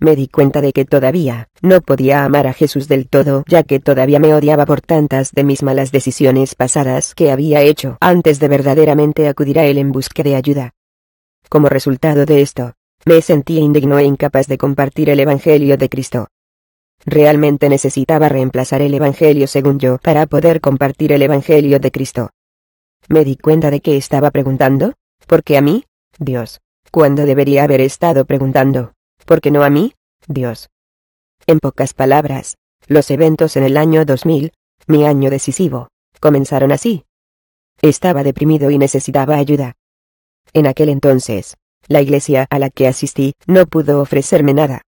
Me di cuenta de que todavía no podía amar a Jesús del todo, ya que todavía me odiaba por tantas de mis malas decisiones pasadas que había hecho antes de verdaderamente acudir a Él en busca de ayuda. Como resultado de esto, me sentía indigno e incapaz de compartir el Evangelio de Cristo. Realmente necesitaba reemplazar el Evangelio según yo para poder compartir el Evangelio de Cristo. Me di cuenta de que estaba preguntando, porque a mí, Dios, cuándo debería haber estado preguntando, ¿Por qué no a mí? Dios. En pocas palabras, los eventos en el año 2000, mi año decisivo, comenzaron así. Estaba deprimido y necesitaba ayuda. En aquel entonces, la iglesia a la que asistí no pudo ofrecerme nada.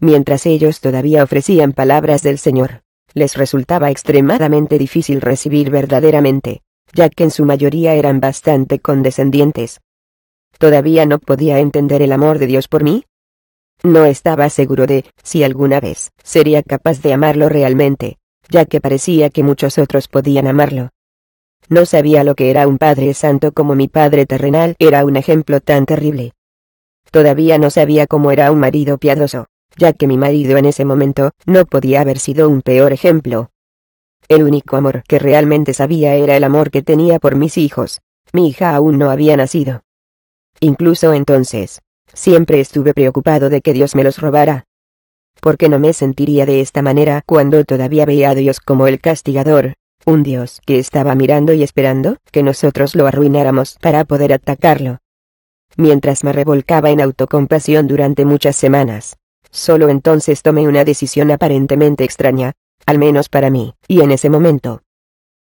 Mientras ellos todavía ofrecían palabras del Señor, les resultaba extremadamente difícil recibir verdaderamente, ya que en su mayoría eran bastante condescendientes. Todavía no podía entender el amor de Dios por mí, no estaba seguro de si alguna vez sería capaz de amarlo realmente, ya que parecía que muchos otros podían amarlo. No sabía lo que era un Padre Santo como mi Padre terrenal era un ejemplo tan terrible. Todavía no sabía cómo era un marido piadoso, ya que mi marido en ese momento no podía haber sido un peor ejemplo. El único amor que realmente sabía era el amor que tenía por mis hijos. Mi hija aún no había nacido. Incluso entonces, Siempre estuve preocupado de que Dios me los robara. Porque no me sentiría de esta manera cuando todavía veía a Dios como el castigador, un Dios que estaba mirando y esperando que nosotros lo arruináramos para poder atacarlo. Mientras me revolcaba en autocompasión durante muchas semanas, solo entonces tomé una decisión aparentemente extraña, al menos para mí, y en ese momento.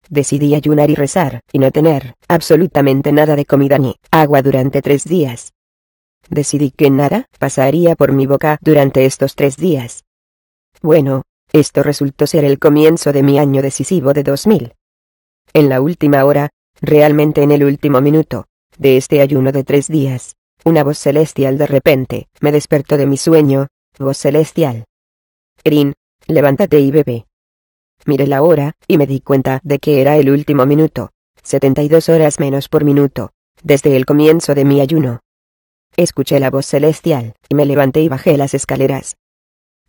Decidí ayunar y rezar, y no tener, absolutamente nada de comida ni agua durante tres días. Decidí que nada pasaría por mi boca durante estos tres días. Bueno, esto resultó ser el comienzo de mi año decisivo de 2000. En la última hora, realmente en el último minuto, de este ayuno de tres días, una voz celestial de repente me despertó de mi sueño, voz celestial. Erin, levántate y bebe. Miré la hora, y me di cuenta de que era el último minuto, 72 horas menos por minuto, desde el comienzo de mi ayuno. Escuché la voz celestial, y me levanté y bajé las escaleras.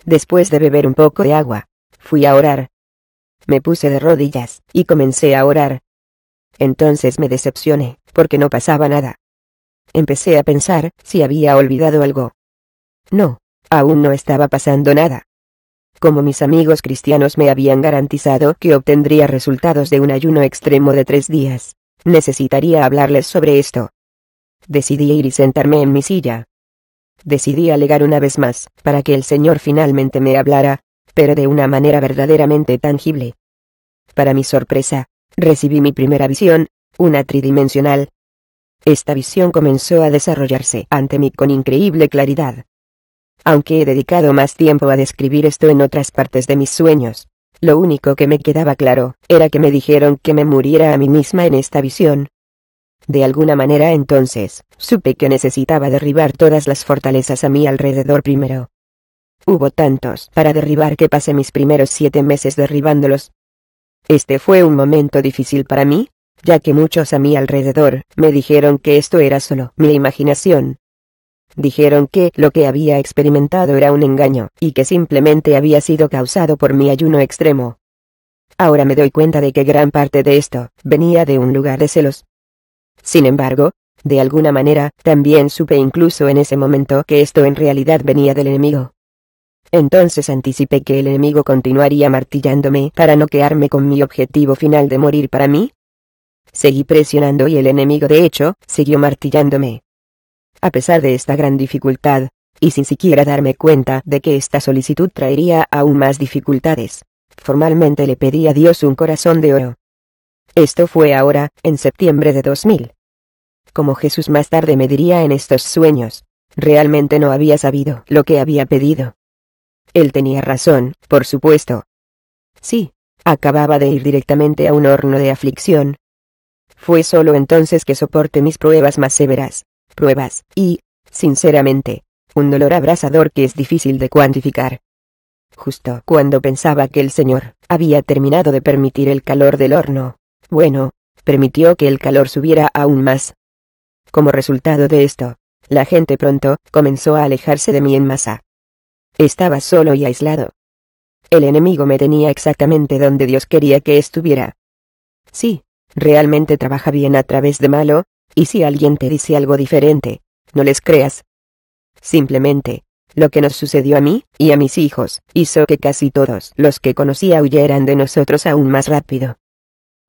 Después de beber un poco de agua, fui a orar. Me puse de rodillas, y comencé a orar. Entonces me decepcioné, porque no pasaba nada. Empecé a pensar si había olvidado algo. No, aún no estaba pasando nada. Como mis amigos cristianos me habían garantizado que obtendría resultados de un ayuno extremo de tres días, necesitaría hablarles sobre esto decidí ir y sentarme en mi silla. Decidí alegar una vez más, para que el Señor finalmente me hablara, pero de una manera verdaderamente tangible. Para mi sorpresa, recibí mi primera visión, una tridimensional. Esta visión comenzó a desarrollarse ante mí con increíble claridad. Aunque he dedicado más tiempo a describir esto en otras partes de mis sueños, lo único que me quedaba claro, era que me dijeron que me muriera a mí misma en esta visión, de alguna manera entonces, supe que necesitaba derribar todas las fortalezas a mi alrededor primero. Hubo tantos para derribar que pasé mis primeros siete meses derribándolos. Este fue un momento difícil para mí, ya que muchos a mi alrededor me dijeron que esto era solo mi imaginación. Dijeron que lo que había experimentado era un engaño, y que simplemente había sido causado por mi ayuno extremo. Ahora me doy cuenta de que gran parte de esto venía de un lugar de celos, sin embargo, de alguna manera, también supe incluso en ese momento que esto en realidad venía del enemigo. Entonces anticipé que el enemigo continuaría martillándome para no quedarme con mi objetivo final de morir para mí. Seguí presionando y el enemigo de hecho, siguió martillándome. A pesar de esta gran dificultad, y sin siquiera darme cuenta de que esta solicitud traería aún más dificultades, formalmente le pedí a Dios un corazón de oro. Esto fue ahora, en septiembre de 2000 como Jesús más tarde me diría en estos sueños. Realmente no había sabido lo que había pedido. Él tenía razón, por supuesto. Sí, acababa de ir directamente a un horno de aflicción. Fue solo entonces que soporté mis pruebas más severas, pruebas, y, sinceramente, un dolor abrasador que es difícil de cuantificar. Justo cuando pensaba que el Señor había terminado de permitir el calor del horno, bueno, permitió que el calor subiera aún más, como resultado de esto, la gente pronto comenzó a alejarse de mí en masa. Estaba solo y aislado. El enemigo me tenía exactamente donde Dios quería que estuviera. Sí, realmente trabaja bien a través de malo, y si alguien te dice algo diferente, no les creas. Simplemente, lo que nos sucedió a mí y a mis hijos hizo que casi todos los que conocía huyeran de nosotros aún más rápido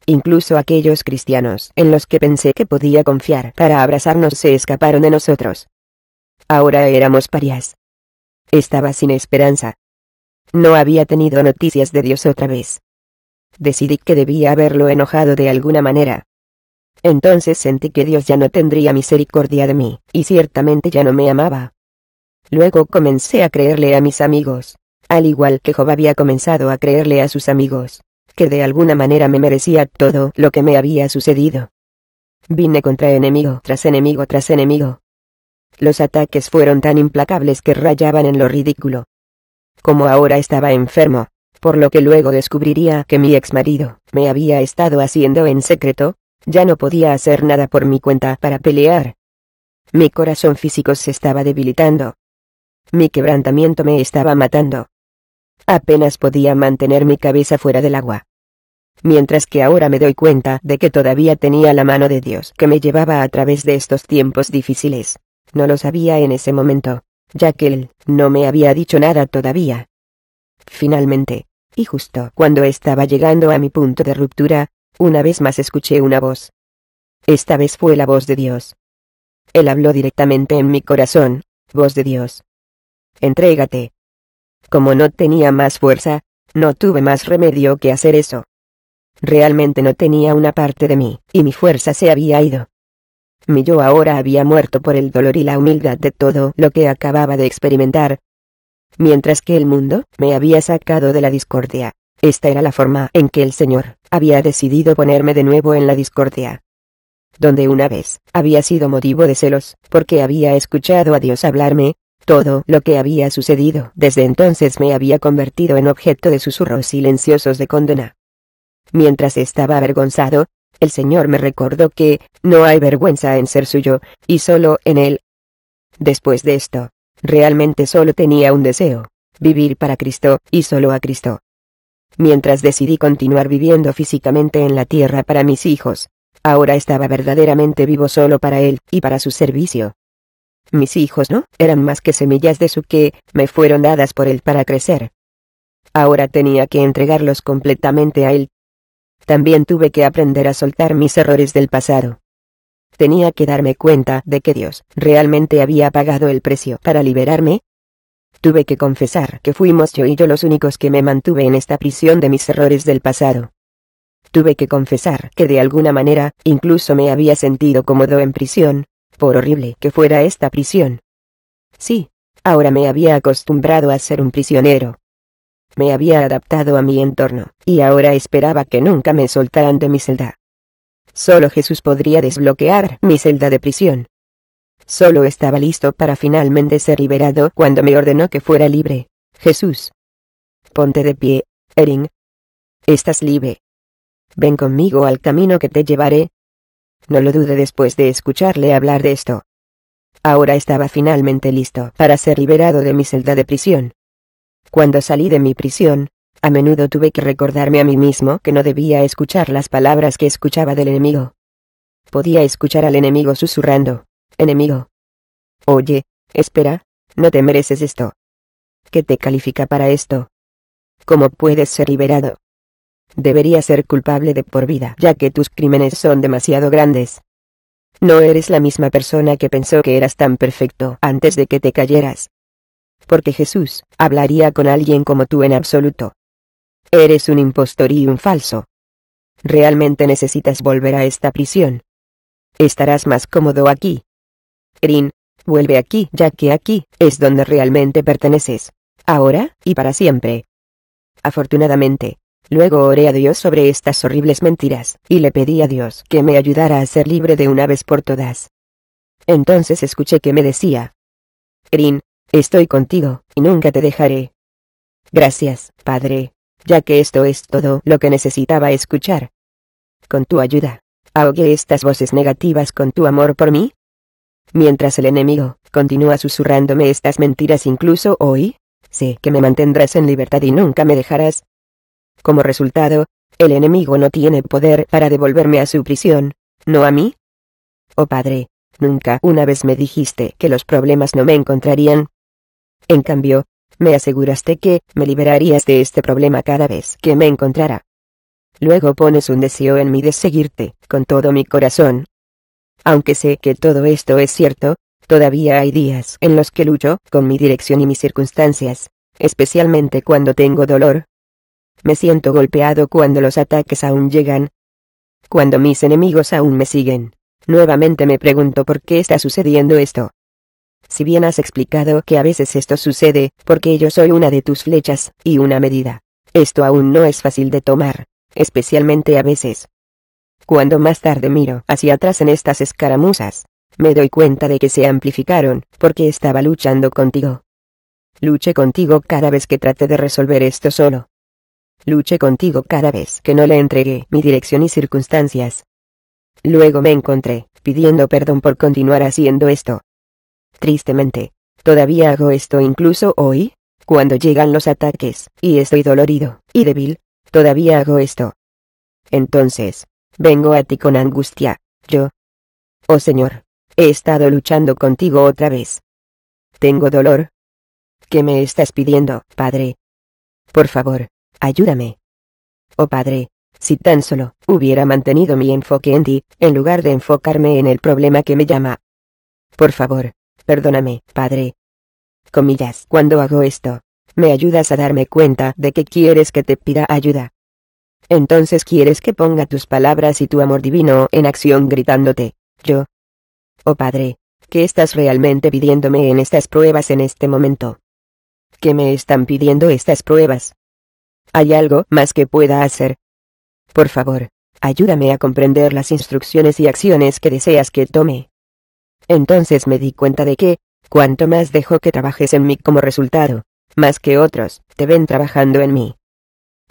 incluso aquellos cristianos en los que pensé que podía confiar para abrazarnos se escaparon de nosotros. Ahora éramos parias. Estaba sin esperanza. No había tenido noticias de Dios otra vez. Decidí que debía haberlo enojado de alguna manera. Entonces sentí que Dios ya no tendría misericordia de mí, y ciertamente ya no me amaba. Luego comencé a creerle a mis amigos, al igual que Job había comenzado a creerle a sus amigos que de alguna manera me merecía todo lo que me había sucedido. Vine contra enemigo tras enemigo tras enemigo. Los ataques fueron tan implacables que rayaban en lo ridículo. Como ahora estaba enfermo, por lo que luego descubriría que mi ex marido me había estado haciendo en secreto, ya no podía hacer nada por mi cuenta para pelear. Mi corazón físico se estaba debilitando. Mi quebrantamiento me estaba matando apenas podía mantener mi cabeza fuera del agua. Mientras que ahora me doy cuenta de que todavía tenía la mano de Dios que me llevaba a través de estos tiempos difíciles. No lo sabía en ese momento, ya que él no me había dicho nada todavía. Finalmente, y justo cuando estaba llegando a mi punto de ruptura, una vez más escuché una voz. Esta vez fue la voz de Dios. Él habló directamente en mi corazón, voz de Dios. Entrégate, como no tenía más fuerza, no tuve más remedio que hacer eso. Realmente no tenía una parte de mí, y mi fuerza se había ido. Mi yo ahora había muerto por el dolor y la humildad de todo lo que acababa de experimentar. Mientras que el mundo me había sacado de la discordia, esta era la forma en que el Señor había decidido ponerme de nuevo en la discordia. Donde una vez había sido motivo de celos, porque había escuchado a Dios hablarme, todo lo que había sucedido desde entonces me había convertido en objeto de susurros silenciosos de condena. Mientras estaba avergonzado, el Señor me recordó que, no hay vergüenza en ser suyo, y solo en Él. Después de esto, realmente solo tenía un deseo, vivir para Cristo, y solo a Cristo. Mientras decidí continuar viviendo físicamente en la tierra para mis hijos, ahora estaba verdaderamente vivo solo para Él, y para su servicio, mis hijos no eran más que semillas de su que me fueron dadas por él para crecer. Ahora tenía que entregarlos completamente a él. También tuve que aprender a soltar mis errores del pasado. Tenía que darme cuenta de que Dios realmente había pagado el precio para liberarme. Tuve que confesar que fuimos yo y yo los únicos que me mantuve en esta prisión de mis errores del pasado. Tuve que confesar que de alguna manera, incluso me había sentido cómodo en prisión, por horrible que fuera esta prisión. Sí, ahora me había acostumbrado a ser un prisionero. Me había adaptado a mi entorno, y ahora esperaba que nunca me soltaran de mi celda. Solo Jesús podría desbloquear mi celda de prisión. Solo estaba listo para finalmente ser liberado cuando me ordenó que fuera libre. Jesús. Ponte de pie, Erin. Estás libre. Ven conmigo al camino que te llevaré, no lo dudé después de escucharle hablar de esto. Ahora estaba finalmente listo para ser liberado de mi celda de prisión. Cuando salí de mi prisión, a menudo tuve que recordarme a mí mismo que no debía escuchar las palabras que escuchaba del enemigo. Podía escuchar al enemigo susurrando, enemigo. Oye, espera, no te mereces esto. ¿Qué te califica para esto? ¿Cómo puedes ser liberado? deberías ser culpable de por vida, ya que tus crímenes son demasiado grandes. No eres la misma persona que pensó que eras tan perfecto antes de que te cayeras. Porque Jesús hablaría con alguien como tú en absoluto. Eres un impostor y un falso. Realmente necesitas volver a esta prisión. Estarás más cómodo aquí. Erin, vuelve aquí, ya que aquí es donde realmente perteneces. Ahora, y para siempre. Afortunadamente, Luego oré a Dios sobre estas horribles mentiras, y le pedí a Dios que me ayudara a ser libre de una vez por todas. Entonces escuché que me decía, Erin, estoy contigo, y nunca te dejaré. Gracias, Padre, ya que esto es todo lo que necesitaba escuchar. Con tu ayuda, ahogué estas voces negativas con tu amor por mí. Mientras el enemigo continúa susurrándome estas mentiras incluso hoy, sé que me mantendrás en libertad y nunca me dejarás, como resultado, el enemigo no tiene poder para devolverme a su prisión, ¿no a mí? Oh Padre, nunca una vez me dijiste que los problemas no me encontrarían. En cambio, me aseguraste que me liberarías de este problema cada vez que me encontrara. Luego pones un deseo en mí de seguirte, con todo mi corazón. Aunque sé que todo esto es cierto, todavía hay días en los que lucho con mi dirección y mis circunstancias, especialmente cuando tengo dolor, me siento golpeado cuando los ataques aún llegan. Cuando mis enemigos aún me siguen. Nuevamente me pregunto por qué está sucediendo esto. Si bien has explicado que a veces esto sucede, porque yo soy una de tus flechas, y una medida. Esto aún no es fácil de tomar, especialmente a veces. Cuando más tarde miro hacia atrás en estas escaramuzas, me doy cuenta de que se amplificaron, porque estaba luchando contigo. Luché contigo cada vez que traté de resolver esto solo. Luché contigo cada vez que no le entregué mi dirección y circunstancias. Luego me encontré, pidiendo perdón por continuar haciendo esto. Tristemente, todavía hago esto incluso hoy, cuando llegan los ataques, y estoy dolorido, y débil, todavía hago esto. Entonces, vengo a ti con angustia, yo. Oh Señor, he estado luchando contigo otra vez. Tengo dolor. ¿Qué me estás pidiendo, Padre? Por favor, ayúdame. Oh Padre, si tan solo hubiera mantenido mi enfoque en ti, en lugar de enfocarme en el problema que me llama. Por favor, perdóname, Padre. Comillas, cuando hago esto, me ayudas a darme cuenta de que quieres que te pida ayuda. Entonces quieres que ponga tus palabras y tu amor divino en acción gritándote, yo. Oh Padre, ¿qué estás realmente pidiéndome en estas pruebas en este momento? ¿Qué me están pidiendo estas pruebas? ¿Hay algo más que pueda hacer? Por favor, ayúdame a comprender las instrucciones y acciones que deseas que tome. Entonces me di cuenta de que, cuanto más dejo que trabajes en mí como resultado, más que otros, te ven trabajando en mí.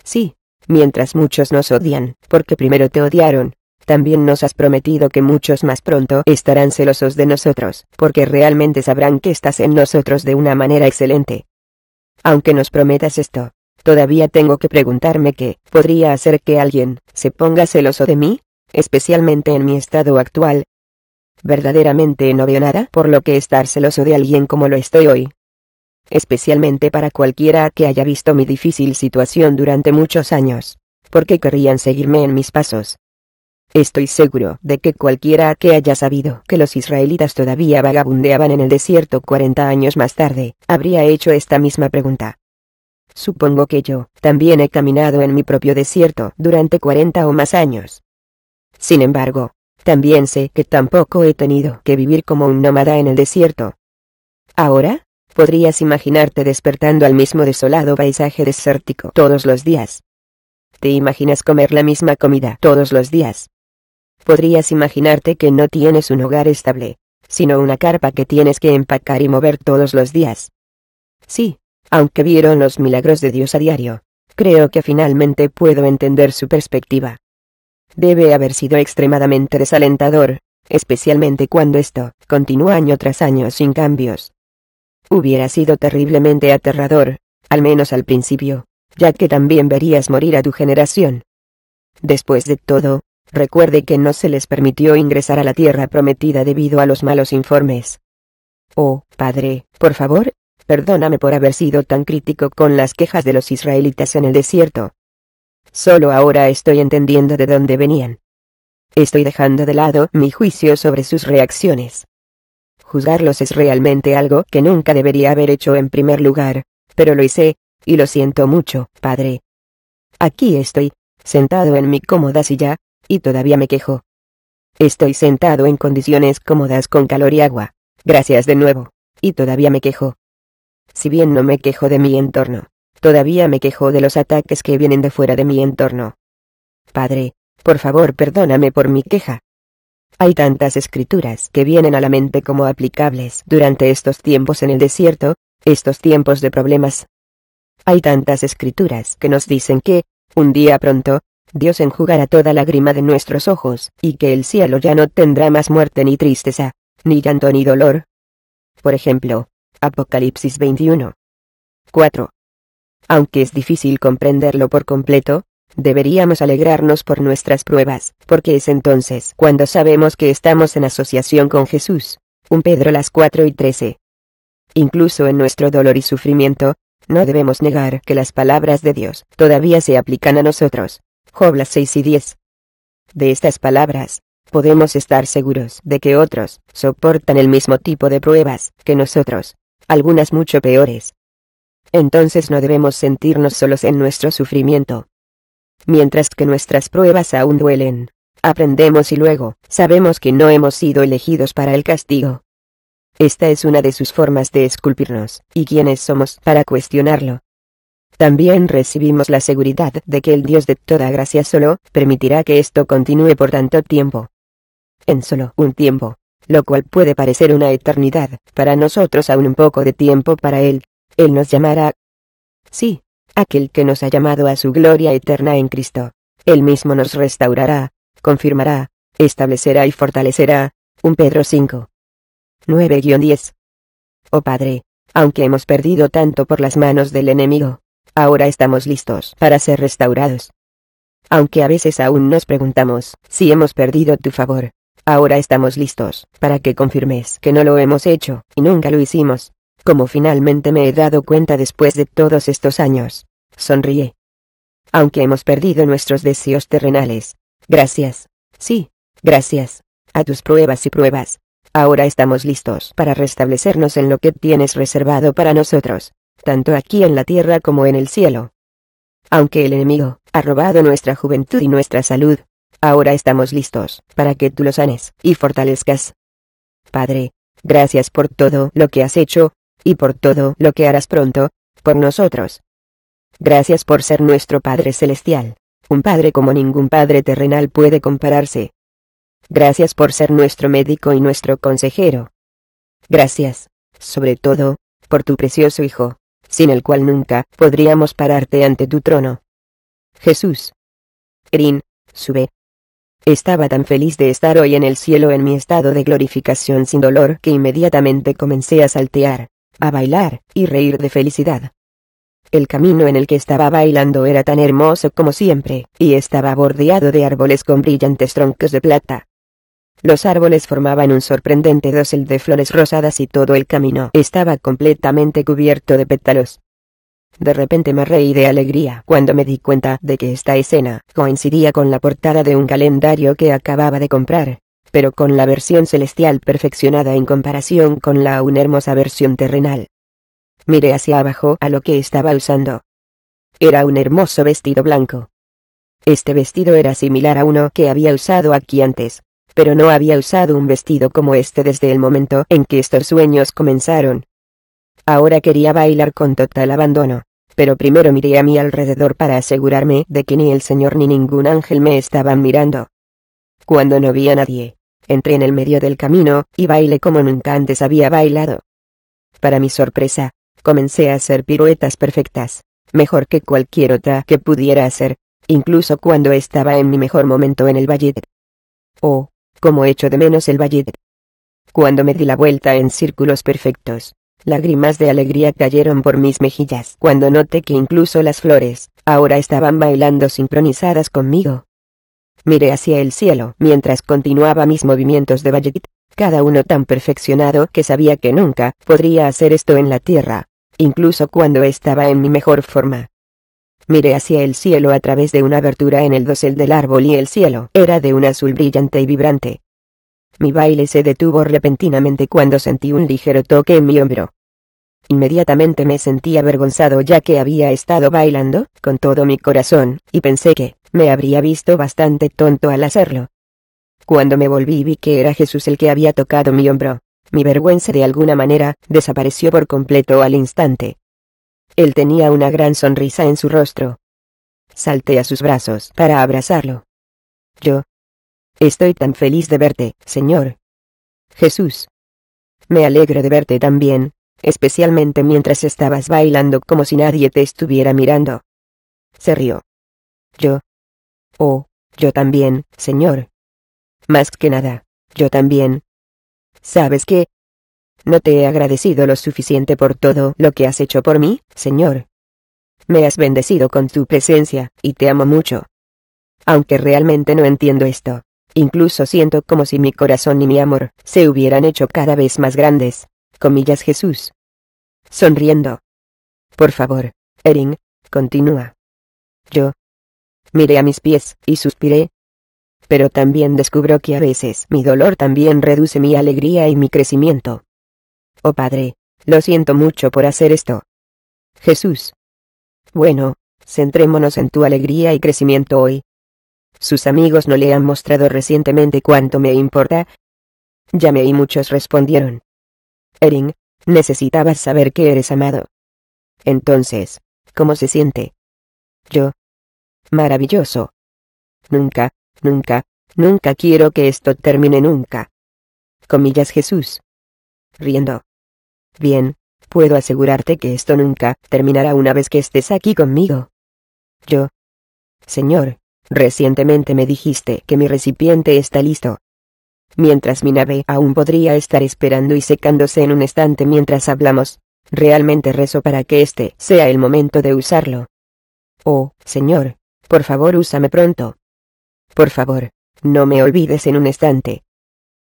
Sí, mientras muchos nos odian, porque primero te odiaron, también nos has prometido que muchos más pronto estarán celosos de nosotros, porque realmente sabrán que estás en nosotros de una manera excelente. Aunque nos prometas esto, Todavía tengo que preguntarme qué podría hacer que alguien se ponga celoso de mí, especialmente en mi estado actual. Verdaderamente no veo nada por lo que estar celoso de alguien como lo estoy hoy. Especialmente para cualquiera que haya visto mi difícil situación durante muchos años. qué querrían seguirme en mis pasos? Estoy seguro de que cualquiera que haya sabido que los israelitas todavía vagabundeaban en el desierto 40 años más tarde, habría hecho esta misma pregunta. Supongo que yo también he caminado en mi propio desierto durante 40 o más años. Sin embargo, también sé que tampoco he tenido que vivir como un nómada en el desierto. Ahora, podrías imaginarte despertando al mismo desolado paisaje desértico todos los días. Te imaginas comer la misma comida todos los días. Podrías imaginarte que no tienes un hogar estable, sino una carpa que tienes que empacar y mover todos los días. Sí, aunque vieron los milagros de Dios a diario, creo que finalmente puedo entender su perspectiva. Debe haber sido extremadamente desalentador, especialmente cuando esto continúa año tras año sin cambios. Hubiera sido terriblemente aterrador, al menos al principio, ya que también verías morir a tu generación. Después de todo, recuerde que no se les permitió ingresar a la tierra prometida debido a los malos informes. Oh, padre, por favor, perdóname por haber sido tan crítico con las quejas de los israelitas en el desierto. Solo ahora estoy entendiendo de dónde venían. Estoy dejando de lado mi juicio sobre sus reacciones. Juzgarlos es realmente algo que nunca debería haber hecho en primer lugar, pero lo hice, y lo siento mucho, padre. Aquí estoy, sentado en mi cómoda silla, y todavía me quejo. Estoy sentado en condiciones cómodas con calor y agua. Gracias de nuevo. Y todavía me quejo. Si bien no me quejo de mi entorno, todavía me quejo de los ataques que vienen de fuera de mi entorno. Padre, por favor perdóname por mi queja. Hay tantas escrituras que vienen a la mente como aplicables durante estos tiempos en el desierto, estos tiempos de problemas. Hay tantas escrituras que nos dicen que, un día pronto, Dios enjugará toda lágrima de nuestros ojos, y que el cielo ya no tendrá más muerte ni tristeza, ni llanto ni dolor. Por ejemplo, Apocalipsis 21. 4. Aunque es difícil comprenderlo por completo, deberíamos alegrarnos por nuestras pruebas, porque es entonces cuando sabemos que estamos en asociación con Jesús. 1 Pedro las 4 y 13. Incluso en nuestro dolor y sufrimiento, no debemos negar que las palabras de Dios todavía se aplican a nosotros. Job las 6 y 10. De estas palabras, podemos estar seguros de que otros soportan el mismo tipo de pruebas que nosotros algunas mucho peores. Entonces no debemos sentirnos solos en nuestro sufrimiento. Mientras que nuestras pruebas aún duelen, aprendemos y luego sabemos que no hemos sido elegidos para el castigo. Esta es una de sus formas de esculpirnos, y quiénes somos para cuestionarlo. También recibimos la seguridad de que el Dios de toda gracia solo permitirá que esto continúe por tanto tiempo. En solo un tiempo, lo cual puede parecer una eternidad, para nosotros aún un poco de tiempo para Él. Él nos llamará. Sí, aquel que nos ha llamado a su gloria eterna en Cristo. Él mismo nos restaurará, confirmará, establecerá y fortalecerá. 1 Pedro 5. 9-10. Oh Padre, aunque hemos perdido tanto por las manos del enemigo, ahora estamos listos para ser restaurados. Aunque a veces aún nos preguntamos si hemos perdido tu favor, Ahora estamos listos para que confirmes que no lo hemos hecho, y nunca lo hicimos. Como finalmente me he dado cuenta después de todos estos años. Sonríe. Aunque hemos perdido nuestros deseos terrenales. Gracias. Sí, gracias. A tus pruebas y pruebas. Ahora estamos listos para restablecernos en lo que tienes reservado para nosotros, tanto aquí en la tierra como en el cielo. Aunque el enemigo ha robado nuestra juventud y nuestra salud, Ahora estamos listos para que tú lo sanes y fortalezcas. Padre, gracias por todo lo que has hecho, y por todo lo que harás pronto, por nosotros. Gracias por ser nuestro Padre Celestial, un Padre como ningún Padre terrenal puede compararse. Gracias por ser nuestro médico y nuestro consejero. Gracias, sobre todo, por tu precioso Hijo, sin el cual nunca podríamos pararte ante tu trono. Jesús. Erin, sube, estaba tan feliz de estar hoy en el cielo en mi estado de glorificación sin dolor que inmediatamente comencé a saltear, a bailar, y reír de felicidad. El camino en el que estaba bailando era tan hermoso como siempre, y estaba bordeado de árboles con brillantes troncos de plata. Los árboles formaban un sorprendente dosel de flores rosadas y todo el camino estaba completamente cubierto de pétalos. De repente me reí de alegría cuando me di cuenta de que esta escena coincidía con la portada de un calendario que acababa de comprar, pero con la versión celestial perfeccionada en comparación con la aún hermosa versión terrenal. Miré hacia abajo a lo que estaba usando. Era un hermoso vestido blanco. Este vestido era similar a uno que había usado aquí antes, pero no había usado un vestido como este desde el momento en que estos sueños comenzaron. Ahora quería bailar con total abandono pero primero miré a mi alrededor para asegurarme de que ni el Señor ni ningún ángel me estaban mirando. Cuando no vi a nadie, entré en el medio del camino, y bailé como nunca antes había bailado. Para mi sorpresa, comencé a hacer piruetas perfectas, mejor que cualquier otra que pudiera hacer, incluso cuando estaba en mi mejor momento en el ballet. Oh, como echo de menos el ballet! Cuando me di la vuelta en círculos perfectos, Lágrimas de alegría cayeron por mis mejillas cuando noté que incluso las flores, ahora estaban bailando sincronizadas conmigo. Miré hacia el cielo mientras continuaba mis movimientos de ballet, cada uno tan perfeccionado que sabía que nunca podría hacer esto en la tierra, incluso cuando estaba en mi mejor forma. Miré hacia el cielo a través de una abertura en el dosel del árbol y el cielo era de un azul brillante y vibrante, mi baile se detuvo repentinamente cuando sentí un ligero toque en mi hombro. Inmediatamente me sentí avergonzado ya que había estado bailando, con todo mi corazón, y pensé que, me habría visto bastante tonto al hacerlo. Cuando me volví vi que era Jesús el que había tocado mi hombro. Mi vergüenza de alguna manera, desapareció por completo al instante. Él tenía una gran sonrisa en su rostro. Salté a sus brazos para abrazarlo. Yo, Estoy tan feliz de verte, Señor. Jesús. Me alegro de verte también, especialmente mientras estabas bailando como si nadie te estuviera mirando. Se rió. Yo. Oh, yo también, Señor. Más que nada, yo también. ¿Sabes qué? No te he agradecido lo suficiente por todo lo que has hecho por mí, Señor. Me has bendecido con tu presencia, y te amo mucho. Aunque realmente no entiendo esto. Incluso siento como si mi corazón y mi amor se hubieran hecho cada vez más grandes. Comillas Jesús. Sonriendo. Por favor, Erin, continúa. Yo. Miré a mis pies y suspiré. Pero también descubro que a veces mi dolor también reduce mi alegría y mi crecimiento. Oh Padre, lo siento mucho por hacer esto. Jesús. Bueno, centrémonos en tu alegría y crecimiento hoy, sus amigos no le han mostrado recientemente cuánto me importa. Llamé y muchos respondieron. Erin, necesitabas saber que eres amado. Entonces, ¿cómo se siente? Yo. Maravilloso. Nunca, nunca, nunca quiero que esto termine nunca. Comillas Jesús. Riendo. Bien, puedo asegurarte que esto nunca terminará una vez que estés aquí conmigo. Yo. Señor. Recientemente me dijiste que mi recipiente está listo. Mientras mi nave aún podría estar esperando y secándose en un estante mientras hablamos, realmente rezo para que este sea el momento de usarlo. Oh, Señor, por favor úsame pronto. Por favor, no me olvides en un estante.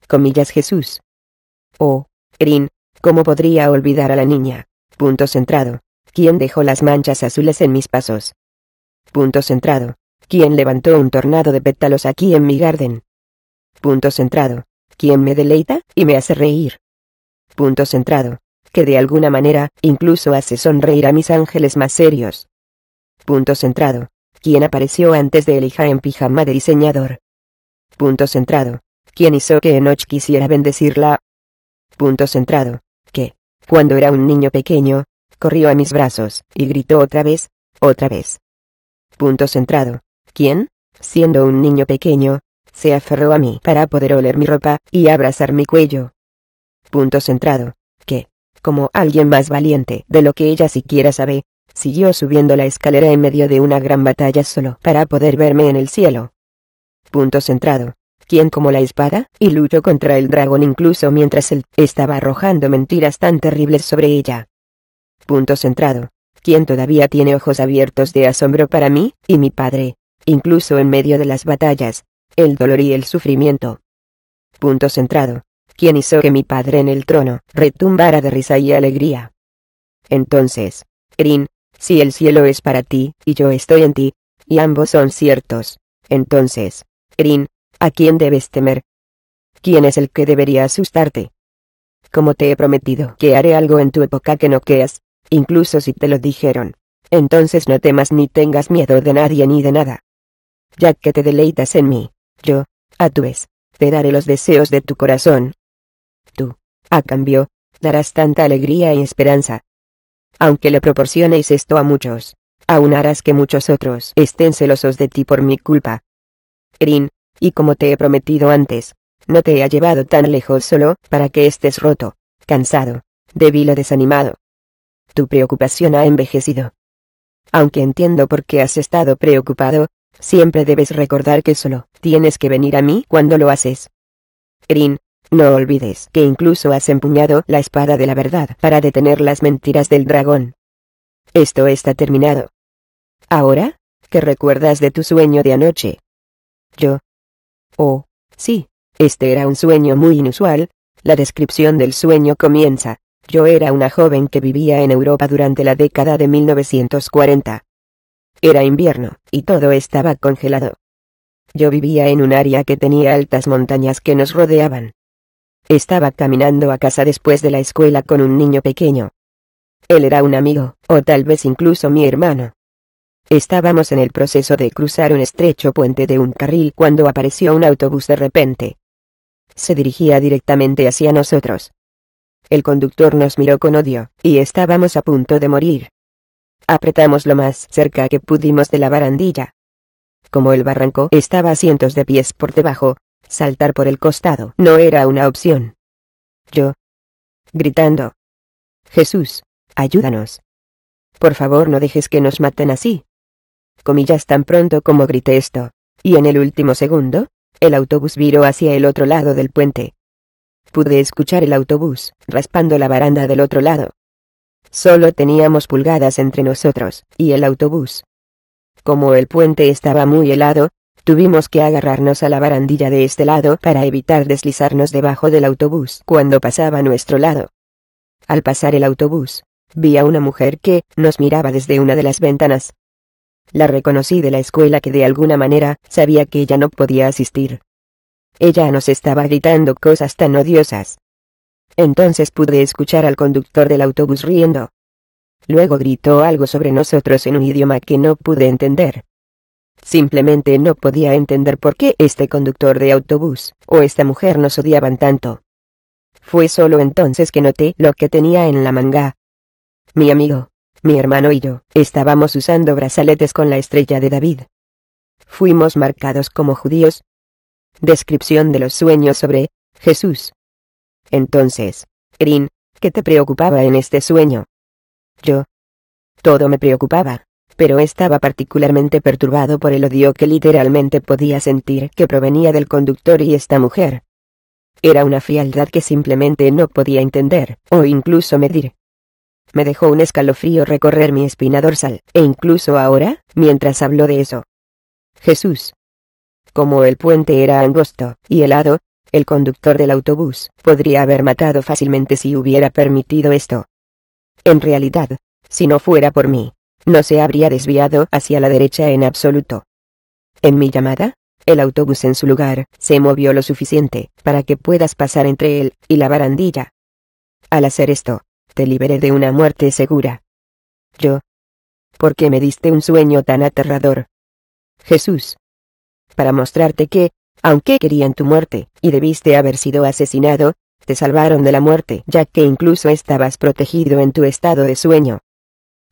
Comillas Jesús. Oh, Erin, ¿cómo podría olvidar a la niña? Punto centrado. ¿Quién dejó las manchas azules en mis pasos? Punto centrado. ¿Quién levantó un tornado de pétalos aquí en mi garden. Punto centrado, ¿Quién me deleita y me hace reír. Punto centrado, que de alguna manera incluso hace sonreír a mis ángeles más serios. Punto centrado, ¿Quién apareció antes de elija en pijama de diseñador. Punto centrado, ¿Quién hizo que Enoch quisiera bendecirla. Punto centrado, que, cuando era un niño pequeño, corrió a mis brazos y gritó otra vez, otra vez. Punto centrado, quien, siendo un niño pequeño, se aferró a mí para poder oler mi ropa y abrazar mi cuello. Punto centrado, que, como alguien más valiente de lo que ella siquiera sabe, siguió subiendo la escalera en medio de una gran batalla solo para poder verme en el cielo. Punto centrado, quien como la espada, y luchó contra el dragón incluso mientras él estaba arrojando mentiras tan terribles sobre ella. Punto centrado, quien todavía tiene ojos abiertos de asombro para mí, y mi padre, incluso en medio de las batallas, el dolor y el sufrimiento. Punto centrado. ¿Quién hizo que mi padre en el trono retumbara de risa y alegría? Entonces, Erin, si el cielo es para ti y yo estoy en ti, y ambos son ciertos, entonces, Erin, ¿a quién debes temer? ¿Quién es el que debería asustarte? Como te he prometido que haré algo en tu época que no creas, incluso si te lo dijeron, entonces no temas ni tengas miedo de nadie ni de nada ya que te deleitas en mí, yo, a tu vez, te daré los deseos de tu corazón. Tú, a cambio, darás tanta alegría y esperanza. Aunque le proporcionéis esto a muchos, aún harás que muchos otros estén celosos de ti por mi culpa. Erin, y como te he prometido antes, no te he llevado tan lejos solo para que estés roto, cansado, débil o desanimado. Tu preocupación ha envejecido. Aunque entiendo por qué has estado preocupado, Siempre debes recordar que solo tienes que venir a mí cuando lo haces. Green, no olvides que incluso has empuñado la espada de la verdad para detener las mentiras del dragón. Esto está terminado. Ahora, ¿qué recuerdas de tu sueño de anoche? Yo. Oh, sí, este era un sueño muy inusual. La descripción del sueño comienza. Yo era una joven que vivía en Europa durante la década de 1940. Era invierno, y todo estaba congelado. Yo vivía en un área que tenía altas montañas que nos rodeaban. Estaba caminando a casa después de la escuela con un niño pequeño. Él era un amigo, o tal vez incluso mi hermano. Estábamos en el proceso de cruzar un estrecho puente de un carril cuando apareció un autobús de repente. Se dirigía directamente hacia nosotros. El conductor nos miró con odio, y estábamos a punto de morir. Apretamos lo más cerca que pudimos de la barandilla. Como el barranco estaba a cientos de pies por debajo, saltar por el costado no era una opción. Yo. Gritando. Jesús, ayúdanos. Por favor no dejes que nos maten así. Comillas tan pronto como grité esto, y en el último segundo, el autobús viró hacia el otro lado del puente. Pude escuchar el autobús, raspando la baranda del otro lado, Solo teníamos pulgadas entre nosotros, y el autobús. Como el puente estaba muy helado, tuvimos que agarrarnos a la barandilla de este lado para evitar deslizarnos debajo del autobús cuando pasaba a nuestro lado. Al pasar el autobús, vi a una mujer que nos miraba desde una de las ventanas. La reconocí de la escuela que de alguna manera sabía que ella no podía asistir. Ella nos estaba gritando cosas tan odiosas, entonces pude escuchar al conductor del autobús riendo. Luego gritó algo sobre nosotros en un idioma que no pude entender. Simplemente no podía entender por qué este conductor de autobús o esta mujer nos odiaban tanto. Fue solo entonces que noté lo que tenía en la manga. Mi amigo, mi hermano y yo, estábamos usando brazaletes con la estrella de David. Fuimos marcados como judíos. Descripción de los sueños sobre Jesús. Entonces, Green, ¿qué te preocupaba en este sueño? Yo. Todo me preocupaba, pero estaba particularmente perturbado por el odio que literalmente podía sentir que provenía del conductor y esta mujer. Era una frialdad que simplemente no podía entender, o incluso medir. Me dejó un escalofrío recorrer mi espina dorsal, e incluso ahora, mientras habló de eso. Jesús. Como el puente era angosto y helado, el conductor del autobús podría haber matado fácilmente si hubiera permitido esto. En realidad, si no fuera por mí, no se habría desviado hacia la derecha en absoluto. En mi llamada, el autobús en su lugar se movió lo suficiente para que puedas pasar entre él y la barandilla. Al hacer esto, te liberé de una muerte segura. Yo. ¿Por qué me diste un sueño tan aterrador? Jesús. Para mostrarte que, aunque querían tu muerte, y debiste haber sido asesinado, te salvaron de la muerte, ya que incluso estabas protegido en tu estado de sueño.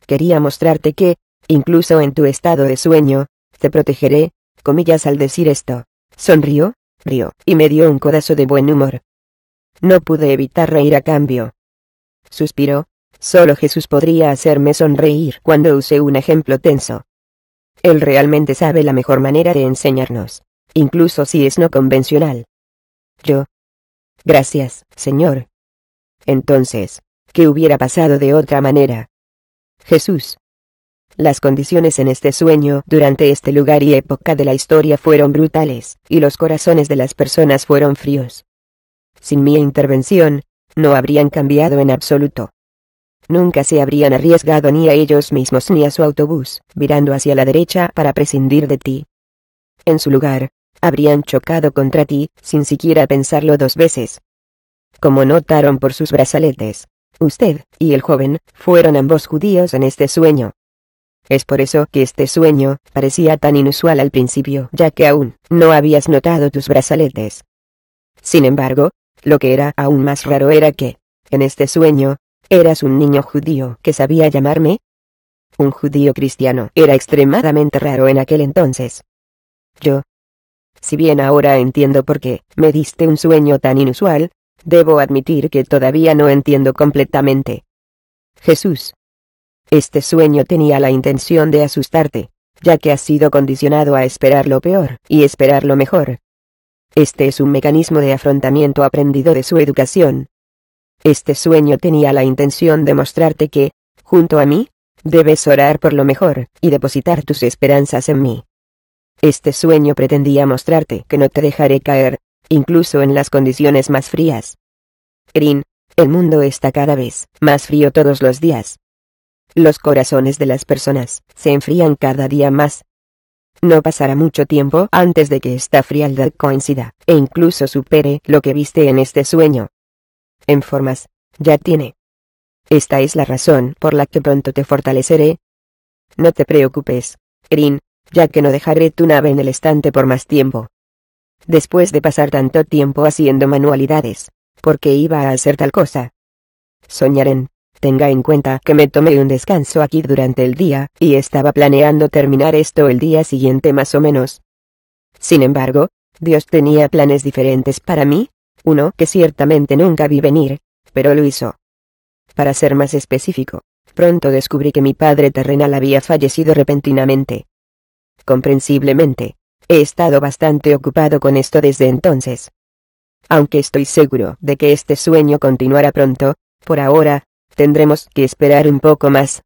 Quería mostrarte que, incluso en tu estado de sueño, te protegeré, comillas al decir esto. Sonrió, rió, y me dio un codazo de buen humor. No pude evitar reír a cambio. Suspiró, solo Jesús podría hacerme sonreír cuando usé un ejemplo tenso. Él realmente sabe la mejor manera de enseñarnos incluso si es no convencional. Yo. Gracias, Señor. Entonces, ¿qué hubiera pasado de otra manera? Jesús. Las condiciones en este sueño durante este lugar y época de la historia fueron brutales, y los corazones de las personas fueron fríos. Sin mi intervención, no habrían cambiado en absoluto. Nunca se habrían arriesgado ni a ellos mismos ni a su autobús, virando hacia la derecha para prescindir de ti. En su lugar, habrían chocado contra ti, sin siquiera pensarlo dos veces. Como notaron por sus brazaletes, usted, y el joven, fueron ambos judíos en este sueño. Es por eso que este sueño parecía tan inusual al principio, ya que aún no habías notado tus brazaletes. Sin embargo, lo que era aún más raro era que, en este sueño, eras un niño judío que sabía llamarme. Un judío cristiano era extremadamente raro en aquel entonces. Yo, si bien ahora entiendo por qué me diste un sueño tan inusual, debo admitir que todavía no entiendo completamente. Jesús. Este sueño tenía la intención de asustarte, ya que has sido condicionado a esperar lo peor y esperar lo mejor. Este es un mecanismo de afrontamiento aprendido de su educación. Este sueño tenía la intención de mostrarte que, junto a mí, debes orar por lo mejor y depositar tus esperanzas en mí. Este sueño pretendía mostrarte que no te dejaré caer, incluso en las condiciones más frías. Green, el mundo está cada vez más frío todos los días. Los corazones de las personas se enfrían cada día más. No pasará mucho tiempo antes de que esta frialdad coincida, e incluso supere lo que viste en este sueño. En formas, ya tiene. Esta es la razón por la que pronto te fortaleceré. No te preocupes, Green, ya que no dejaré tu nave en el estante por más tiempo. Después de pasar tanto tiempo haciendo manualidades, ¿por qué iba a hacer tal cosa? Soñaren, tenga en cuenta que me tomé un descanso aquí durante el día, y estaba planeando terminar esto el día siguiente más o menos. Sin embargo, Dios tenía planes diferentes para mí, uno que ciertamente nunca vi venir, pero lo hizo. Para ser más específico, pronto descubrí que mi padre terrenal había fallecido repentinamente. Comprensiblemente, he estado bastante ocupado con esto desde entonces. Aunque estoy seguro de que este sueño continuará pronto, por ahora, tendremos que esperar un poco más.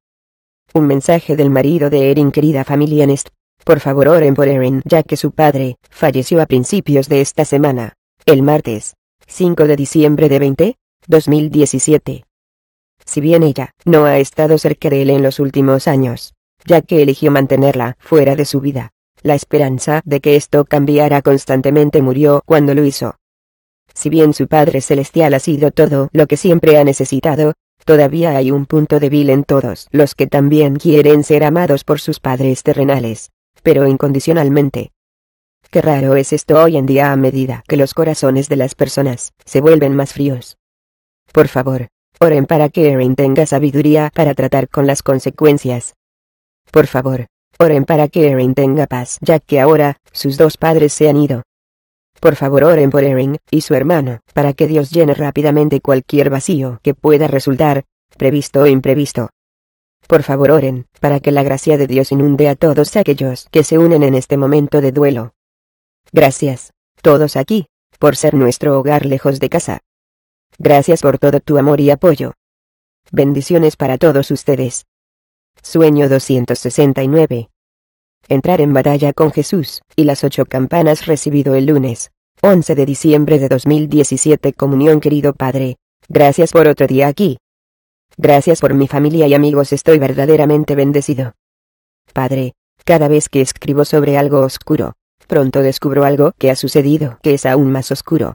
Un mensaje del marido de Erin querida familia Nest. Por favor oren por Erin ya que su padre, falleció a principios de esta semana, el martes, 5 de diciembre de 20, 2017. Si bien ella no ha estado cerca de él en los últimos años, ya que eligió mantenerla fuera de su vida. La esperanza de que esto cambiara constantemente murió cuando lo hizo. Si bien su Padre Celestial ha sido todo lo que siempre ha necesitado, todavía hay un punto débil en todos los que también quieren ser amados por sus padres terrenales, pero incondicionalmente. Qué raro es esto hoy en día a medida que los corazones de las personas se vuelven más fríos. Por favor, oren para que Erin tenga sabiduría para tratar con las consecuencias por favor, oren para que Erin tenga paz, ya que ahora, sus dos padres se han ido. Por favor oren por Erin, y su hermano, para que Dios llene rápidamente cualquier vacío que pueda resultar, previsto o imprevisto. Por favor oren, para que la gracia de Dios inunde a todos aquellos que se unen en este momento de duelo. Gracias, todos aquí, por ser nuestro hogar lejos de casa. Gracias por todo tu amor y apoyo. Bendiciones para todos ustedes. Sueño 269. Entrar en batalla con Jesús y las ocho campanas recibido el lunes, 11 de diciembre de 2017. Comunión querido Padre, gracias por otro día aquí. Gracias por mi familia y amigos, estoy verdaderamente bendecido. Padre, cada vez que escribo sobre algo oscuro, pronto descubro algo que ha sucedido que es aún más oscuro.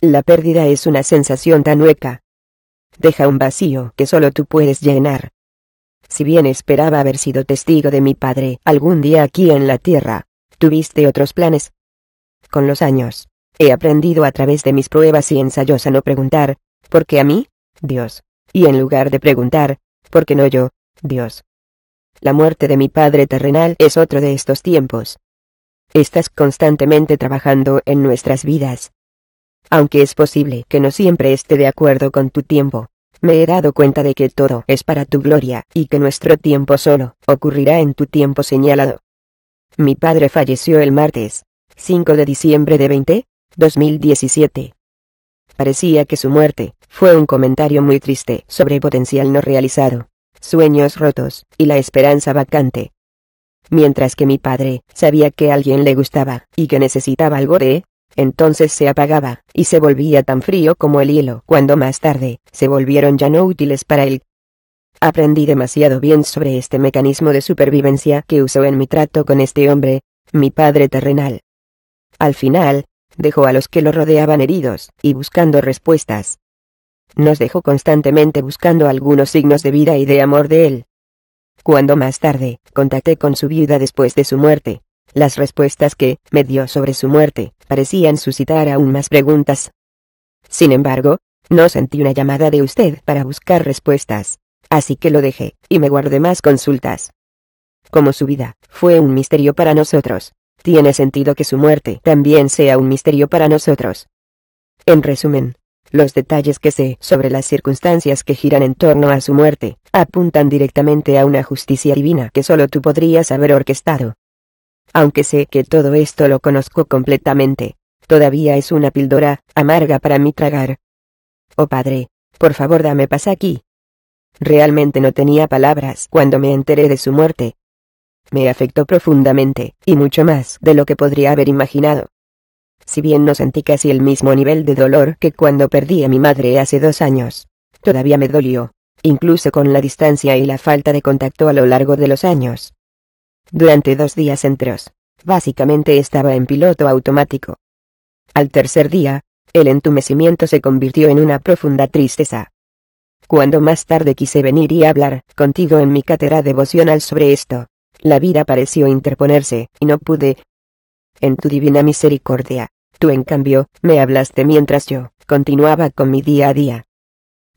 La pérdida es una sensación tan hueca. Deja un vacío que solo tú puedes llenar. Si bien esperaba haber sido testigo de mi padre algún día aquí en la tierra, tuviste otros planes. Con los años, he aprendido a través de mis pruebas y ensayos a no preguntar, ¿por qué a mí? Dios. Y en lugar de preguntar, ¿por qué no yo? Dios. La muerte de mi padre terrenal es otro de estos tiempos. Estás constantemente trabajando en nuestras vidas. Aunque es posible que no siempre esté de acuerdo con tu tiempo, me he dado cuenta de que todo es para tu gloria, y que nuestro tiempo solo ocurrirá en tu tiempo señalado. Mi padre falleció el martes 5 de diciembre de 20, 2017. Parecía que su muerte fue un comentario muy triste sobre potencial no realizado, sueños rotos, y la esperanza vacante. Mientras que mi padre sabía que alguien le gustaba y que necesitaba algo de entonces se apagaba, y se volvía tan frío como el hielo. Cuando más tarde, se volvieron ya no útiles para él. Aprendí demasiado bien sobre este mecanismo de supervivencia que usó en mi trato con este hombre, mi padre terrenal. Al final, dejó a los que lo rodeaban heridos, y buscando respuestas. Nos dejó constantemente buscando algunos signos de vida y de amor de él. Cuando más tarde, contacté con su viuda después de su muerte, las respuestas que me dio sobre su muerte parecían suscitar aún más preguntas. Sin embargo, no sentí una llamada de usted para buscar respuestas, así que lo dejé y me guardé más consultas. Como su vida fue un misterio para nosotros, tiene sentido que su muerte también sea un misterio para nosotros. En resumen, los detalles que sé sobre las circunstancias que giran en torno a su muerte apuntan directamente a una justicia divina que solo tú podrías haber orquestado aunque sé que todo esto lo conozco completamente, todavía es una píldora, amarga para mí tragar. Oh padre, por favor dame paz aquí. Realmente no tenía palabras cuando me enteré de su muerte. Me afectó profundamente, y mucho más de lo que podría haber imaginado. Si bien no sentí casi el mismo nivel de dolor que cuando perdí a mi madre hace dos años, todavía me dolió, incluso con la distancia y la falta de contacto a lo largo de los años. Durante dos días enteros, básicamente estaba en piloto automático. Al tercer día, el entumecimiento se convirtió en una profunda tristeza. Cuando más tarde quise venir y hablar contigo en mi cátedra devocional sobre esto, la vida pareció interponerse, y no pude. En tu divina misericordia, tú en cambio, me hablaste mientras yo continuaba con mi día a día.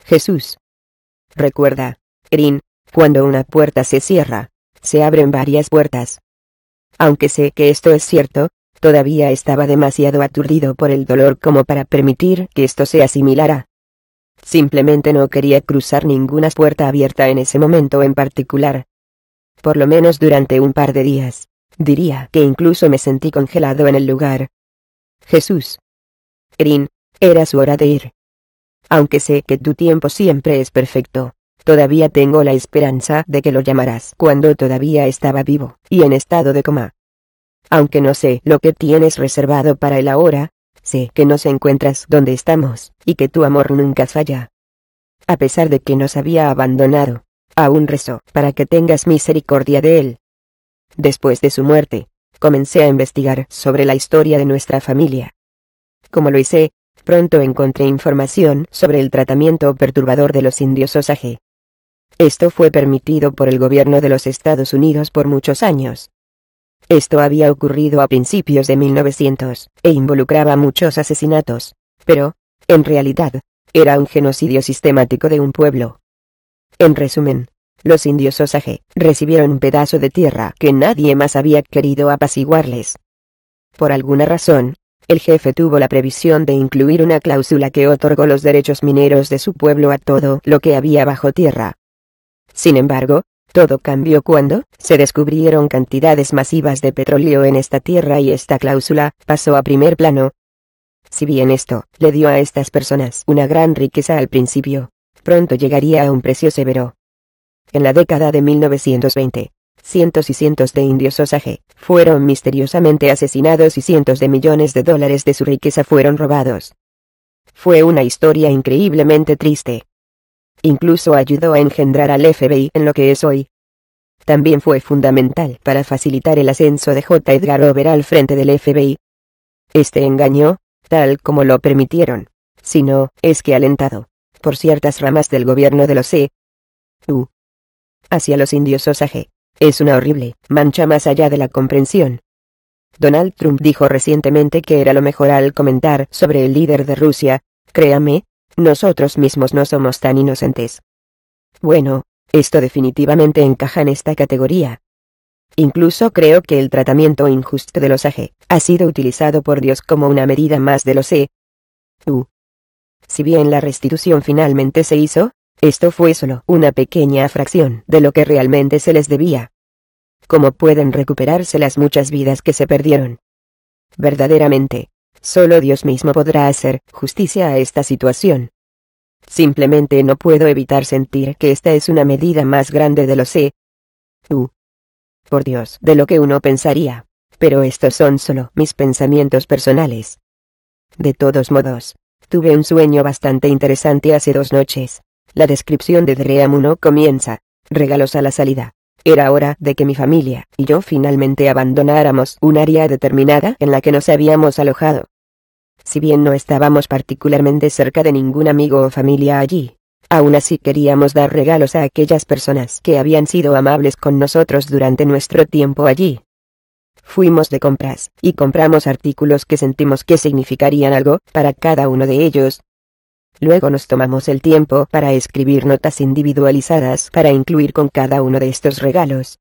Jesús. Recuerda, Erin, cuando una puerta se cierra, se abren varias puertas. Aunque sé que esto es cierto, todavía estaba demasiado aturdido por el dolor como para permitir que esto se asimilara. Simplemente no quería cruzar ninguna puerta abierta en ese momento en particular. Por lo menos durante un par de días, diría que incluso me sentí congelado en el lugar. Jesús. Erin, era su hora de ir. Aunque sé que tu tiempo siempre es perfecto, Todavía tengo la esperanza de que lo llamarás cuando todavía estaba vivo, y en estado de coma. Aunque no sé lo que tienes reservado para él ahora, sé que nos encuentras donde estamos, y que tu amor nunca falla. A pesar de que nos había abandonado, aún rezo para que tengas misericordia de él. Después de su muerte, comencé a investigar sobre la historia de nuestra familia. Como lo hice, pronto encontré información sobre el tratamiento perturbador de los indios Osage, esto fue permitido por el gobierno de los Estados Unidos por muchos años. Esto había ocurrido a principios de 1900, e involucraba muchos asesinatos, pero, en realidad, era un genocidio sistemático de un pueblo. En resumen, los indios Osage recibieron un pedazo de tierra que nadie más había querido apaciguarles. Por alguna razón, el jefe tuvo la previsión de incluir una cláusula que otorgó los derechos mineros de su pueblo a todo lo que había bajo tierra, sin embargo, todo cambió cuando se descubrieron cantidades masivas de petróleo en esta tierra y esta cláusula pasó a primer plano. Si bien esto le dio a estas personas una gran riqueza al principio, pronto llegaría a un precio severo. En la década de 1920, cientos y cientos de indios Osage fueron misteriosamente asesinados y cientos de millones de dólares de su riqueza fueron robados. Fue una historia increíblemente triste, Incluso ayudó a engendrar al FBI en lo que es hoy. También fue fundamental para facilitar el ascenso de J. Edgar Over al frente del FBI. Este engañó, tal como lo permitieron, sino, es que alentado, por ciertas ramas del gobierno de los C. U. Hacia los indios Osage. Es una horrible mancha más allá de la comprensión. Donald Trump dijo recientemente que era lo mejor al comentar sobre el líder de Rusia, créame, nosotros mismos no somos tan inocentes. Bueno, esto definitivamente encaja en esta categoría. Incluso creo que el tratamiento injusto de los AG ha sido utilizado por Dios como una medida más de los E. U. Si bien la restitución finalmente se hizo, esto fue solo una pequeña fracción de lo que realmente se les debía. ¿Cómo pueden recuperarse las muchas vidas que se perdieron? Verdaderamente, Solo Dios mismo podrá hacer justicia a esta situación. Simplemente no puedo evitar sentir que esta es una medida más grande de lo sé. Tú. Por Dios, de lo que uno pensaría. Pero estos son solo mis pensamientos personales. De todos modos, tuve un sueño bastante interesante hace dos noches. La descripción de 1 comienza. Regalos a la salida. Era hora de que mi familia y yo finalmente abandonáramos un área determinada en la que nos habíamos alojado. Si bien no estábamos particularmente cerca de ningún amigo o familia allí, aún así queríamos dar regalos a aquellas personas que habían sido amables con nosotros durante nuestro tiempo allí. Fuimos de compras, y compramos artículos que sentimos que significarían algo para cada uno de ellos, Luego nos tomamos el tiempo para escribir notas individualizadas para incluir con cada uno de estos regalos.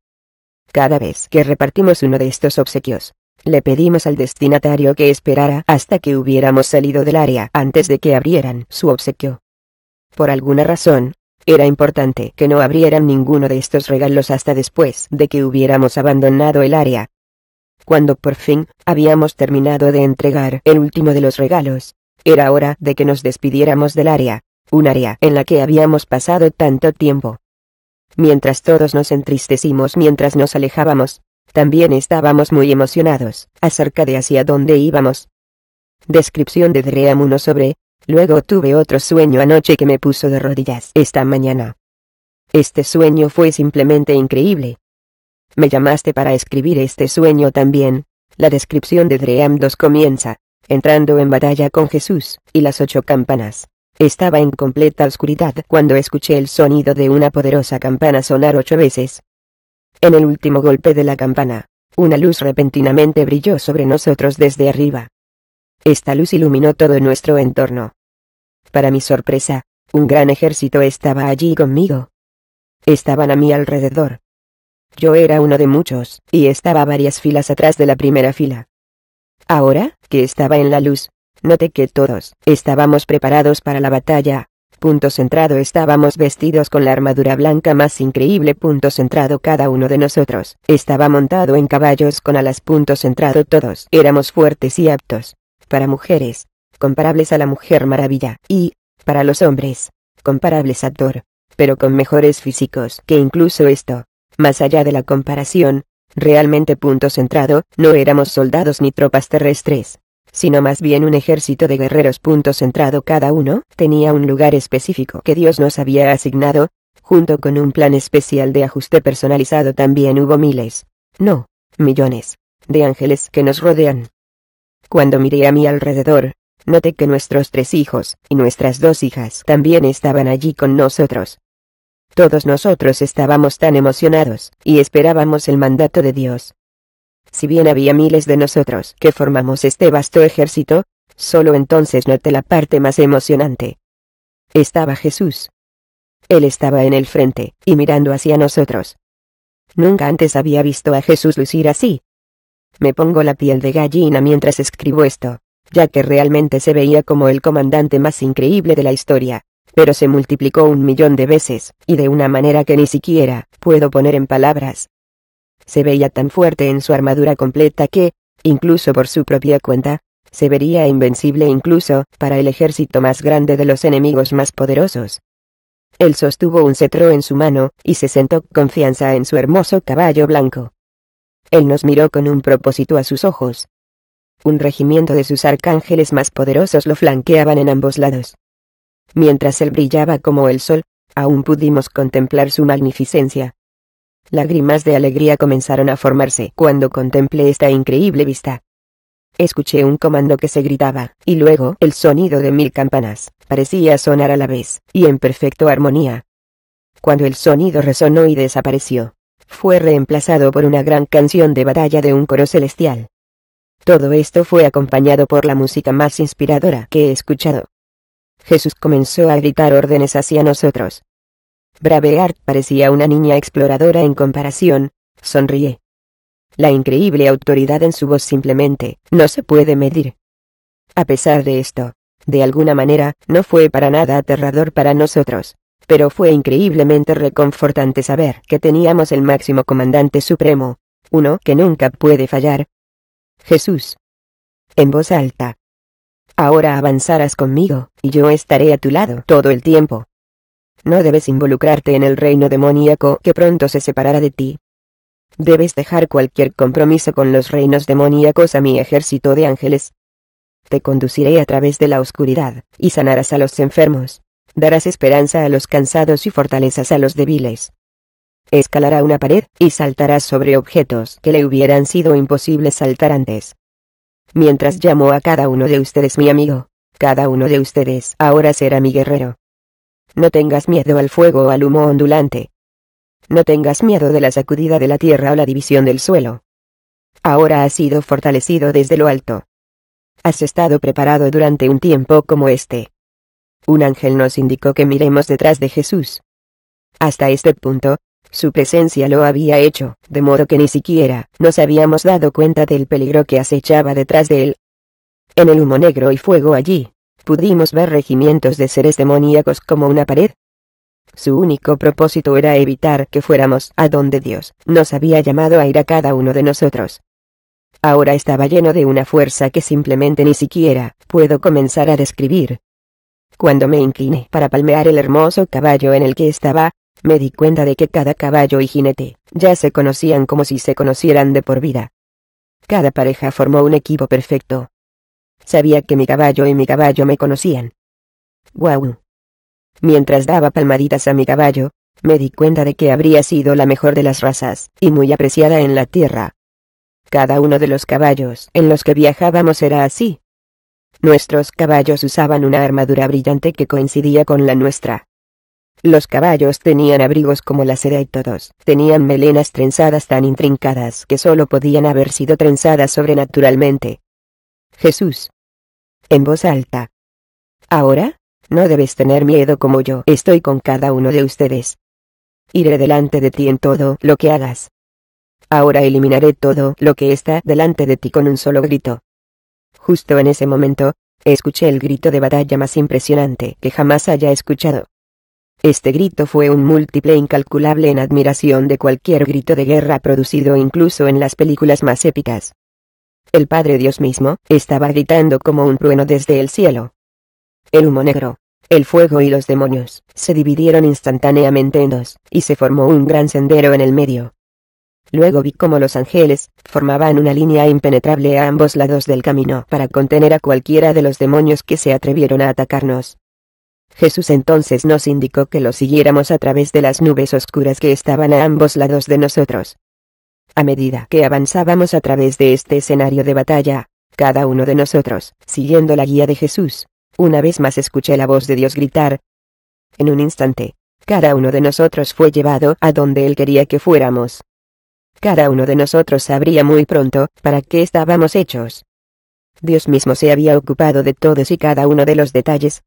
Cada vez que repartimos uno de estos obsequios, le pedimos al destinatario que esperara hasta que hubiéramos salido del área antes de que abrieran su obsequio. Por alguna razón, era importante que no abrieran ninguno de estos regalos hasta después de que hubiéramos abandonado el área. Cuando por fin habíamos terminado de entregar el último de los regalos, era hora de que nos despidiéramos del área, un área en la que habíamos pasado tanto tiempo. Mientras todos nos entristecimos mientras nos alejábamos, también estábamos muy emocionados acerca de hacia dónde íbamos. Descripción de Dream 1 sobre, luego tuve otro sueño anoche que me puso de rodillas esta mañana. Este sueño fue simplemente increíble. Me llamaste para escribir este sueño también. La descripción de Dream 2 comienza entrando en batalla con Jesús, y las ocho campanas. Estaba en completa oscuridad cuando escuché el sonido de una poderosa campana sonar ocho veces. En el último golpe de la campana, una luz repentinamente brilló sobre nosotros desde arriba. Esta luz iluminó todo nuestro entorno. Para mi sorpresa, un gran ejército estaba allí conmigo. Estaban a mi alrededor. Yo era uno de muchos, y estaba varias filas atrás de la primera fila. Ahora, que estaba en la luz, noté que todos estábamos preparados para la batalla. Punto centrado estábamos vestidos con la armadura blanca más increíble. Punto centrado cada uno de nosotros estaba montado en caballos con alas. Punto centrado todos éramos fuertes y aptos. Para mujeres, comparables a la Mujer Maravilla, y, para los hombres, comparables a Thor, pero con mejores físicos que incluso esto. Más allá de la comparación, Realmente punto centrado, no éramos soldados ni tropas terrestres, sino más bien un ejército de guerreros punto centrado cada uno, tenía un lugar específico que Dios nos había asignado, junto con un plan especial de ajuste personalizado también hubo miles, no, millones, de ángeles que nos rodean. Cuando miré a mi alrededor, noté que nuestros tres hijos y nuestras dos hijas también estaban allí con nosotros. Todos nosotros estábamos tan emocionados, y esperábamos el mandato de Dios. Si bien había miles de nosotros que formamos este vasto ejército, solo entonces noté la parte más emocionante. Estaba Jesús. Él estaba en el frente, y mirando hacia nosotros. Nunca antes había visto a Jesús lucir así. Me pongo la piel de gallina mientras escribo esto, ya que realmente se veía como el comandante más increíble de la historia pero se multiplicó un millón de veces, y de una manera que ni siquiera puedo poner en palabras. Se veía tan fuerte en su armadura completa que, incluso por su propia cuenta, se vería invencible incluso para el ejército más grande de los enemigos más poderosos. Él sostuvo un cetro en su mano, y se sentó confianza en su hermoso caballo blanco. Él nos miró con un propósito a sus ojos. Un regimiento de sus arcángeles más poderosos lo flanqueaban en ambos lados. Mientras él brillaba como el sol, aún pudimos contemplar su magnificencia. Lágrimas de alegría comenzaron a formarse cuando contemplé esta increíble vista. Escuché un comando que se gritaba, y luego el sonido de mil campanas, parecía sonar a la vez, y en perfecta armonía. Cuando el sonido resonó y desapareció, fue reemplazado por una gran canción de batalla de un coro celestial. Todo esto fue acompañado por la música más inspiradora que he escuchado. Jesús comenzó a gritar órdenes hacia nosotros. Braveheart parecía una niña exploradora en comparación, sonríe. La increíble autoridad en su voz simplemente no se puede medir. A pesar de esto, de alguna manera, no fue para nada aterrador para nosotros, pero fue increíblemente reconfortante saber que teníamos el máximo comandante supremo, uno que nunca puede fallar. Jesús. En voz alta, ahora avanzarás conmigo, y yo estaré a tu lado todo el tiempo. No debes involucrarte en el reino demoníaco que pronto se separará de ti. Debes dejar cualquier compromiso con los reinos demoníacos a mi ejército de ángeles. Te conduciré a través de la oscuridad, y sanarás a los enfermos. Darás esperanza a los cansados y fortalezas a los débiles. Escalará una pared, y saltarás sobre objetos que le hubieran sido imposible saltar antes mientras llamo a cada uno de ustedes mi amigo. Cada uno de ustedes ahora será mi guerrero. No tengas miedo al fuego o al humo ondulante. No tengas miedo de la sacudida de la tierra o la división del suelo. Ahora has sido fortalecido desde lo alto. Has estado preparado durante un tiempo como este. Un ángel nos indicó que miremos detrás de Jesús. Hasta este punto, su presencia lo había hecho, de modo que ni siquiera nos habíamos dado cuenta del peligro que acechaba detrás de él. En el humo negro y fuego allí, pudimos ver regimientos de seres demoníacos como una pared. Su único propósito era evitar que fuéramos a donde Dios nos había llamado a ir a cada uno de nosotros. Ahora estaba lleno de una fuerza que simplemente ni siquiera puedo comenzar a describir. Cuando me incliné para palmear el hermoso caballo en el que estaba, me di cuenta de que cada caballo y jinete, ya se conocían como si se conocieran de por vida. Cada pareja formó un equipo perfecto. Sabía que mi caballo y mi caballo me conocían. ¡Guau! Mientras daba palmaditas a mi caballo, me di cuenta de que habría sido la mejor de las razas, y muy apreciada en la tierra. Cada uno de los caballos en los que viajábamos era así. Nuestros caballos usaban una armadura brillante que coincidía con la nuestra, los caballos tenían abrigos como la seda y todos tenían melenas trenzadas tan intrincadas que solo podían haber sido trenzadas sobrenaturalmente. Jesús. En voz alta. Ahora, no debes tener miedo como yo estoy con cada uno de ustedes. Iré delante de ti en todo lo que hagas. Ahora eliminaré todo lo que está delante de ti con un solo grito. Justo en ese momento, escuché el grito de batalla más impresionante que jamás haya escuchado. Este grito fue un múltiple incalculable en admiración de cualquier grito de guerra producido incluso en las películas más épicas. El Padre Dios mismo, estaba gritando como un trueno desde el cielo. El humo negro, el fuego y los demonios, se dividieron instantáneamente en dos, y se formó un gran sendero en el medio. Luego vi cómo los ángeles, formaban una línea impenetrable a ambos lados del camino para contener a cualquiera de los demonios que se atrevieron a atacarnos. Jesús entonces nos indicó que lo siguiéramos a través de las nubes oscuras que estaban a ambos lados de nosotros. A medida que avanzábamos a través de este escenario de batalla, cada uno de nosotros, siguiendo la guía de Jesús, una vez más escuché la voz de Dios gritar. En un instante, cada uno de nosotros fue llevado a donde Él quería que fuéramos. Cada uno de nosotros sabría muy pronto, para qué estábamos hechos. Dios mismo se había ocupado de todos y cada uno de los detalles,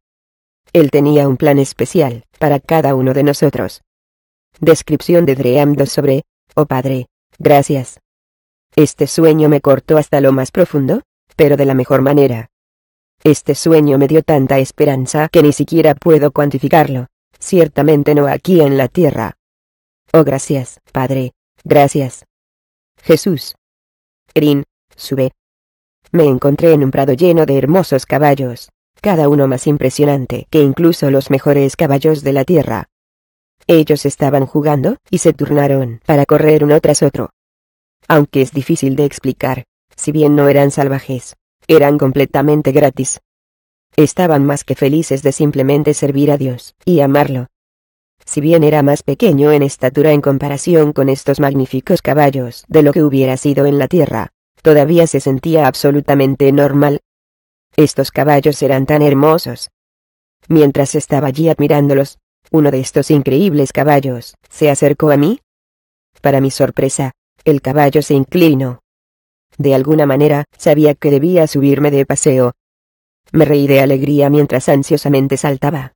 él tenía un plan especial, para cada uno de nosotros. Descripción de 2 sobre, oh Padre, gracias. Este sueño me cortó hasta lo más profundo, pero de la mejor manera. Este sueño me dio tanta esperanza que ni siquiera puedo cuantificarlo, ciertamente no aquí en la tierra. Oh gracias, Padre, gracias. Jesús. Erin, sube. Me encontré en un prado lleno de hermosos caballos cada uno más impresionante que incluso los mejores caballos de la tierra. Ellos estaban jugando, y se turnaron para correr uno tras otro. Aunque es difícil de explicar, si bien no eran salvajes, eran completamente gratis. Estaban más que felices de simplemente servir a Dios, y amarlo. Si bien era más pequeño en estatura en comparación con estos magníficos caballos de lo que hubiera sido en la tierra, todavía se sentía absolutamente normal, estos caballos eran tan hermosos. Mientras estaba allí admirándolos, uno de estos increíbles caballos se acercó a mí. Para mi sorpresa, el caballo se inclinó. De alguna manera, sabía que debía subirme de paseo. Me reí de alegría mientras ansiosamente saltaba.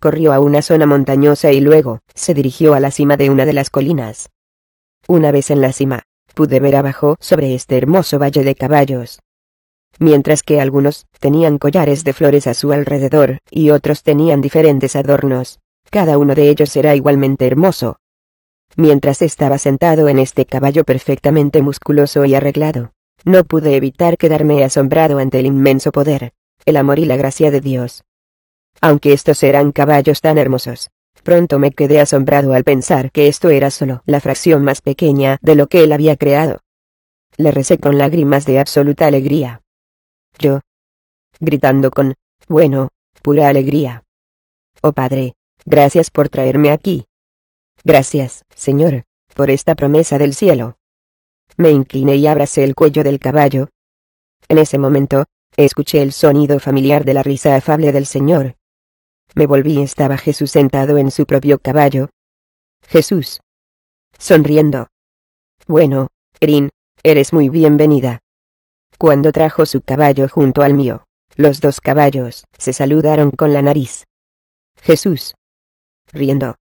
Corrió a una zona montañosa y luego, se dirigió a la cima de una de las colinas. Una vez en la cima, pude ver abajo sobre este hermoso valle de caballos, mientras que algunos tenían collares de flores a su alrededor, y otros tenían diferentes adornos. Cada uno de ellos era igualmente hermoso. Mientras estaba sentado en este caballo perfectamente musculoso y arreglado, no pude evitar quedarme asombrado ante el inmenso poder, el amor y la gracia de Dios. Aunque estos eran caballos tan hermosos, pronto me quedé asombrado al pensar que esto era solo la fracción más pequeña de lo que él había creado. Le recé con lágrimas de absoluta alegría yo, gritando con, bueno, pura alegría. Oh Padre, gracias por traerme aquí. Gracias, Señor, por esta promesa del cielo. Me incliné y abracé el cuello del caballo. En ese momento, escuché el sonido familiar de la risa afable del Señor. Me volví y estaba Jesús sentado en su propio caballo. Jesús. Sonriendo. Bueno, Erin, eres muy bienvenida cuando trajo su caballo junto al mío. Los dos caballos se saludaron con la nariz. Jesús. Riendo.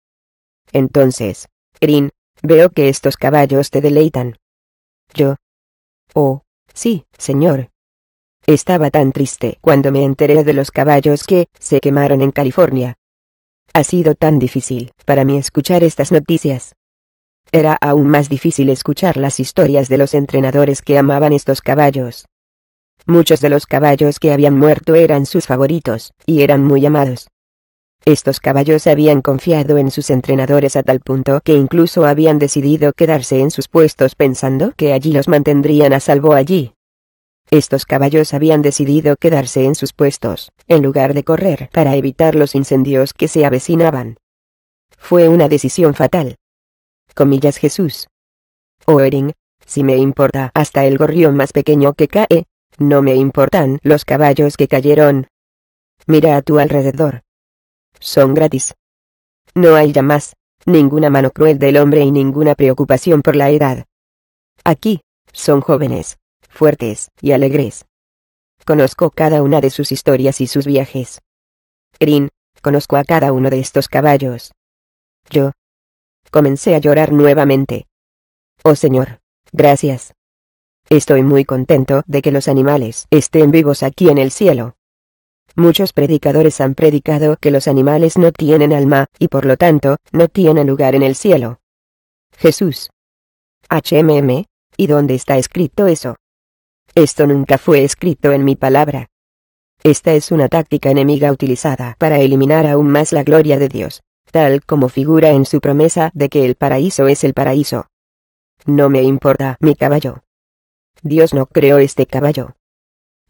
Entonces, Erin, veo que estos caballos te deleitan. Yo. Oh, sí, señor. Estaba tan triste cuando me enteré de los caballos que se quemaron en California. Ha sido tan difícil para mí escuchar estas noticias. Era aún más difícil escuchar las historias de los entrenadores que amaban estos caballos. Muchos de los caballos que habían muerto eran sus favoritos, y eran muy amados. Estos caballos habían confiado en sus entrenadores a tal punto que incluso habían decidido quedarse en sus puestos pensando que allí los mantendrían a salvo allí. Estos caballos habían decidido quedarse en sus puestos, en lugar de correr para evitar los incendios que se avecinaban. Fue una decisión fatal, comillas Jesús. Oh, Erin, si me importa hasta el gorrión más pequeño que cae, no me importan los caballos que cayeron. Mira a tu alrededor. Son gratis. No hay ya más, ninguna mano cruel del hombre y ninguna preocupación por la edad. Aquí, son jóvenes, fuertes y alegres. Conozco cada una de sus historias y sus viajes. Erin, conozco a cada uno de estos caballos. Yo, comencé a llorar nuevamente. Oh Señor, gracias. Estoy muy contento de que los animales estén vivos aquí en el cielo. Muchos predicadores han predicado que los animales no tienen alma, y por lo tanto, no tienen lugar en el cielo. Jesús. HMM, ¿y dónde está escrito eso? Esto nunca fue escrito en mi palabra. Esta es una táctica enemiga utilizada para eliminar aún más la gloria de Dios tal como figura en su promesa de que el paraíso es el paraíso. No me importa mi caballo. Dios no creó este caballo.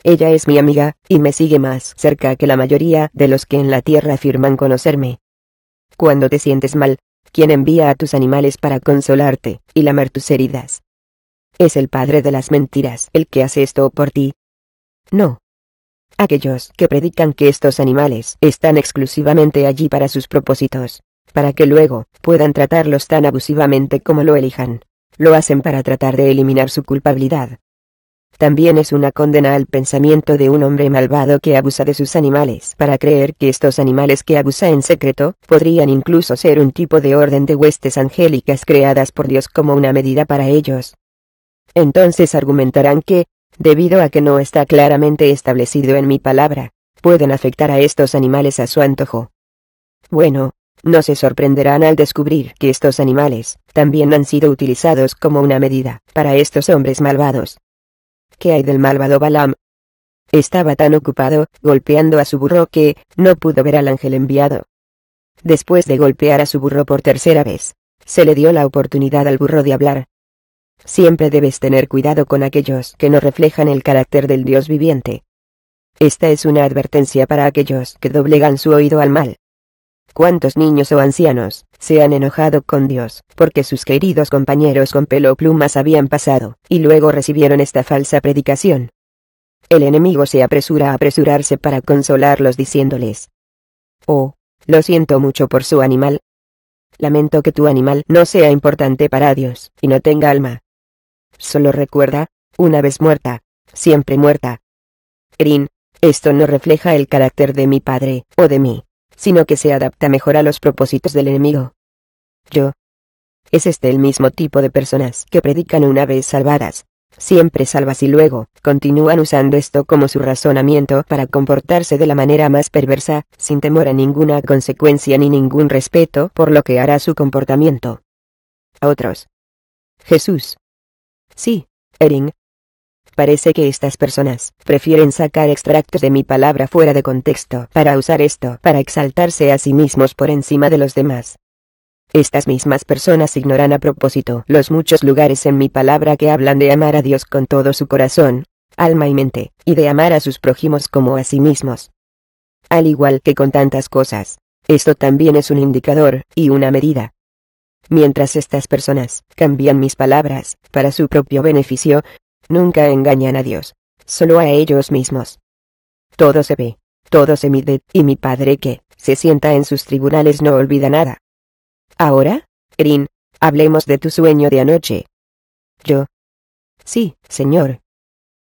Ella es mi amiga, y me sigue más cerca que la mayoría de los que en la tierra afirman conocerme. Cuando te sientes mal, ¿quién envía a tus animales para consolarte y lamar tus heridas. Es el padre de las mentiras el que hace esto por ti. No, aquellos que predican que estos animales están exclusivamente allí para sus propósitos, para que luego puedan tratarlos tan abusivamente como lo elijan. Lo hacen para tratar de eliminar su culpabilidad. También es una condena al pensamiento de un hombre malvado que abusa de sus animales para creer que estos animales que abusa en secreto podrían incluso ser un tipo de orden de huestes angélicas creadas por Dios como una medida para ellos. Entonces argumentarán que, debido a que no está claramente establecido en mi palabra, pueden afectar a estos animales a su antojo. Bueno, no se sorprenderán al descubrir que estos animales también han sido utilizados como una medida para estos hombres malvados. ¿Qué hay del malvado Balam? Estaba tan ocupado golpeando a su burro que no pudo ver al ángel enviado. Después de golpear a su burro por tercera vez, se le dio la oportunidad al burro de hablar. Siempre debes tener cuidado con aquellos que no reflejan el carácter del Dios viviente. Esta es una advertencia para aquellos que doblegan su oído al mal. ¿Cuántos niños o ancianos se han enojado con Dios porque sus queridos compañeros con pelo o plumas habían pasado, y luego recibieron esta falsa predicación? El enemigo se apresura a apresurarse para consolarlos diciéndoles, Oh, lo siento mucho por su animal. Lamento que tu animal no sea importante para Dios, y no tenga alma. Solo recuerda, una vez muerta, siempre muerta. Erin, esto no refleja el carácter de mi padre, o de mí, sino que se adapta mejor a los propósitos del enemigo. Yo. ¿Es este el mismo tipo de personas que predican una vez salvadas, siempre salvas y luego, continúan usando esto como su razonamiento para comportarse de la manera más perversa, sin temor a ninguna consecuencia ni ningún respeto por lo que hará su comportamiento. A otros. Jesús, Sí, Ering. Parece que estas personas prefieren sacar extractos de mi palabra fuera de contexto para usar esto para exaltarse a sí mismos por encima de los demás. Estas mismas personas ignoran a propósito los muchos lugares en mi palabra que hablan de amar a Dios con todo su corazón, alma y mente, y de amar a sus prójimos como a sí mismos. Al igual que con tantas cosas, esto también es un indicador y una medida Mientras estas personas cambian mis palabras para su propio beneficio, nunca engañan a Dios, solo a ellos mismos. Todo se ve, todo se mide, y mi padre que se sienta en sus tribunales no olvida nada. Ahora, Erin, hablemos de tu sueño de anoche. Yo. Sí, señor.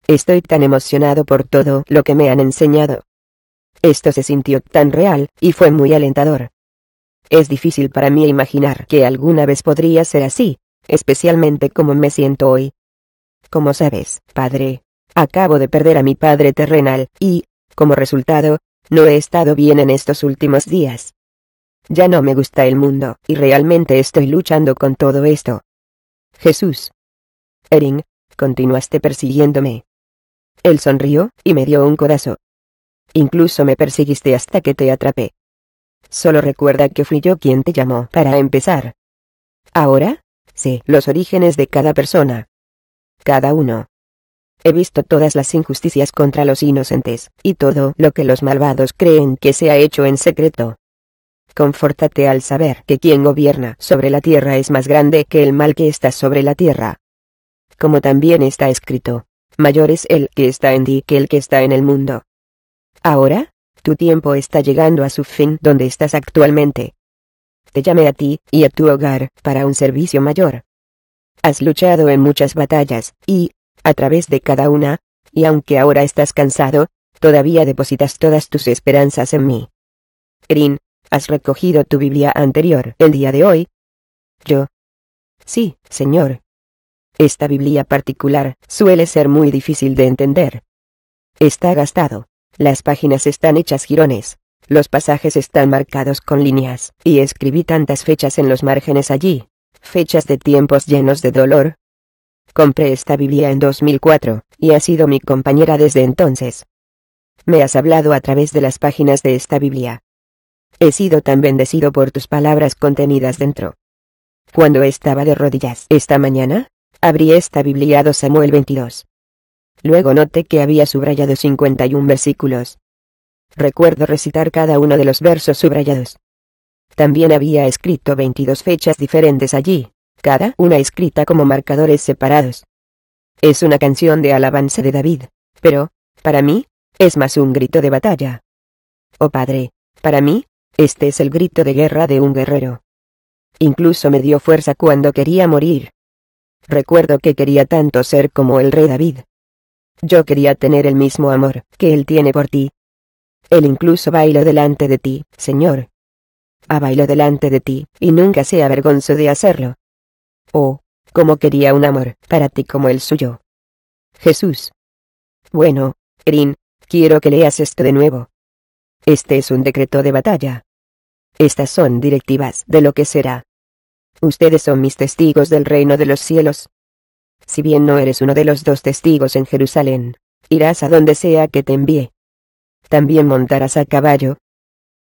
Estoy tan emocionado por todo lo que me han enseñado. Esto se sintió tan real, y fue muy alentador. Es difícil para mí imaginar que alguna vez podría ser así, especialmente como me siento hoy. Como sabes, padre, acabo de perder a mi padre terrenal, y, como resultado, no he estado bien en estos últimos días. Ya no me gusta el mundo, y realmente estoy luchando con todo esto. Jesús. Erin, continuaste persiguiéndome. Él sonrió, y me dio un codazo. Incluso me persiguiste hasta que te atrapé. Solo recuerda que fui yo quien te llamó para empezar. Ahora, sé los orígenes de cada persona. Cada uno. He visto todas las injusticias contra los inocentes, y todo lo que los malvados creen que se ha hecho en secreto. Confórtate al saber que quien gobierna sobre la tierra es más grande que el mal que está sobre la tierra. Como también está escrito, mayor es el que está en ti que el que está en el mundo. Ahora, tu tiempo está llegando a su fin donde estás actualmente. Te llamé a ti, y a tu hogar, para un servicio mayor. Has luchado en muchas batallas, y, a través de cada una, y aunque ahora estás cansado, todavía depositas todas tus esperanzas en mí. Erin, ¿has recogido tu Biblia anterior el día de hoy? Yo. Sí, señor. Esta Biblia particular suele ser muy difícil de entender. Está gastado. Las páginas están hechas girones, los pasajes están marcados con líneas, y escribí tantas fechas en los márgenes allí, fechas de tiempos llenos de dolor. Compré esta Biblia en 2004, y ha sido mi compañera desde entonces. Me has hablado a través de las páginas de esta Biblia. He sido tan bendecido por tus palabras contenidas dentro. Cuando estaba de rodillas esta mañana, abrí esta Biblia 2 Samuel 22, Luego noté que había subrayado 51 versículos. Recuerdo recitar cada uno de los versos subrayados. También había escrito 22 fechas diferentes allí, cada una escrita como marcadores separados. Es una canción de alabanza de David, pero, para mí, es más un grito de batalla. Oh Padre, para mí, este es el grito de guerra de un guerrero. Incluso me dio fuerza cuando quería morir. Recuerdo que quería tanto ser como el rey David, yo quería tener el mismo amor que Él tiene por ti. Él incluso bailó delante de ti, Señor. Ha bailo delante de ti, y nunca sea avergonzó de hacerlo. Oh, cómo quería un amor para ti como el suyo. Jesús. Bueno, Erin, quiero que leas esto de nuevo. Este es un decreto de batalla. Estas son directivas de lo que será. Ustedes son mis testigos del reino de los cielos, si bien no eres uno de los dos testigos en Jerusalén, irás a donde sea que te envíe. También montarás a caballo.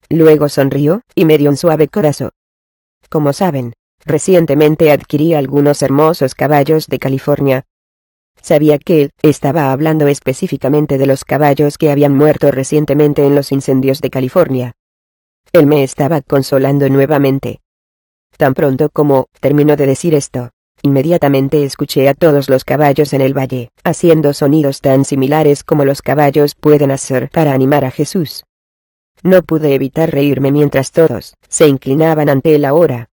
Luego sonrió, y me dio un suave corazón. Como saben, recientemente adquirí algunos hermosos caballos de California. Sabía que él estaba hablando específicamente de los caballos que habían muerto recientemente en los incendios de California. Él me estaba consolando nuevamente. Tan pronto como terminó de decir esto, Inmediatamente escuché a todos los caballos en el valle, haciendo sonidos tan similares como los caballos pueden hacer para animar a Jesús. No pude evitar reírme mientras todos se inclinaban ante él ahora.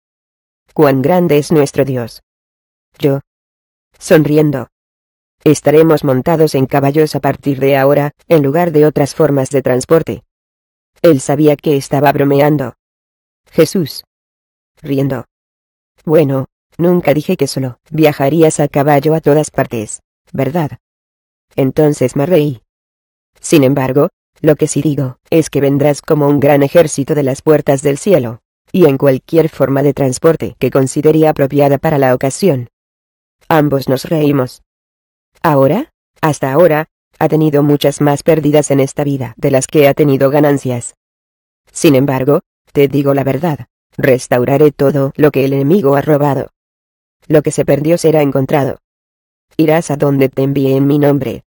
Cuán grande es nuestro Dios. Yo. Sonriendo. Estaremos montados en caballos a partir de ahora, en lugar de otras formas de transporte. Él sabía que estaba bromeando. Jesús. Riendo. Bueno, Nunca dije que solo viajarías a caballo a todas partes, ¿verdad? Entonces me reí. Sin embargo, lo que sí digo es que vendrás como un gran ejército de las puertas del cielo, y en cualquier forma de transporte que consideré apropiada para la ocasión. Ambos nos reímos. Ahora, hasta ahora, ha tenido muchas más pérdidas en esta vida de las que ha tenido ganancias. Sin embargo, te digo la verdad, restauraré todo lo que el enemigo ha robado. Lo que se perdió será encontrado. Irás a donde te envíe en mi nombre.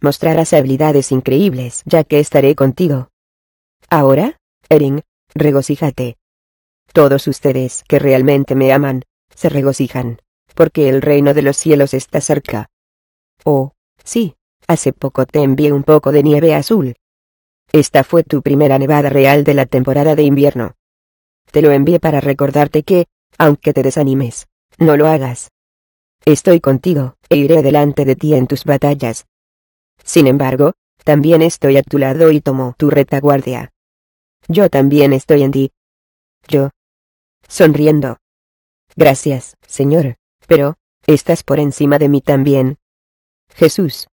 Mostrarás habilidades increíbles, ya que estaré contigo. Ahora, Erin, regocíjate. Todos ustedes que realmente me aman, se regocijan, porque el reino de los cielos está cerca. Oh, sí, hace poco te envié un poco de nieve azul. Esta fue tu primera nevada real de la temporada de invierno. Te lo envié para recordarte que, aunque te desanimes, no lo hagas. Estoy contigo, e iré delante de ti en tus batallas. Sin embargo, también estoy a tu lado y tomo tu retaguardia. Yo también estoy en ti. Yo. Sonriendo. Gracias, Señor, pero, estás por encima de mí también. Jesús.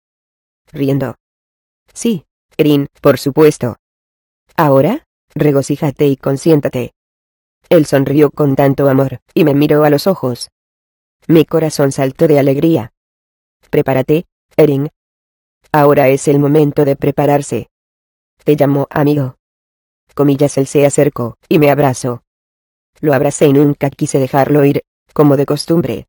Riendo. Sí, Erin, por supuesto. Ahora, regocíjate y consiéntate. Él sonrió con tanto amor, y me miró a los ojos. Mi corazón saltó de alegría. Prepárate, Erin. Ahora es el momento de prepararse. Te llamó amigo. Comillas él se acercó, y me abrazó. Lo abracé y nunca quise dejarlo ir, como de costumbre.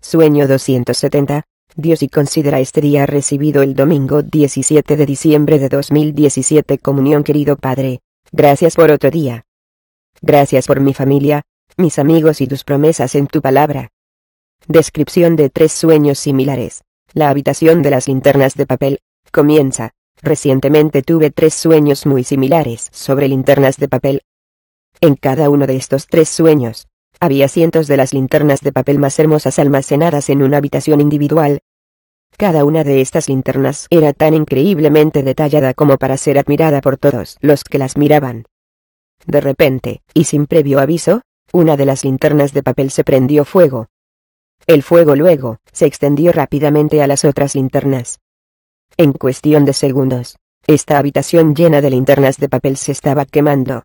Sueño 270. Dios y considera este día recibido el domingo 17 de diciembre de 2017 comunión querido Padre. Gracias por otro día. Gracias por mi familia, mis amigos y tus promesas en tu palabra. Descripción de tres sueños similares. La habitación de las linternas de papel. Comienza. Recientemente tuve tres sueños muy similares sobre linternas de papel. En cada uno de estos tres sueños, había cientos de las linternas de papel más hermosas almacenadas en una habitación individual. Cada una de estas linternas era tan increíblemente detallada como para ser admirada por todos los que las miraban. De repente, y sin previo aviso, una de las linternas de papel se prendió fuego. El fuego luego, se extendió rápidamente a las otras linternas. En cuestión de segundos, esta habitación llena de linternas de papel se estaba quemando.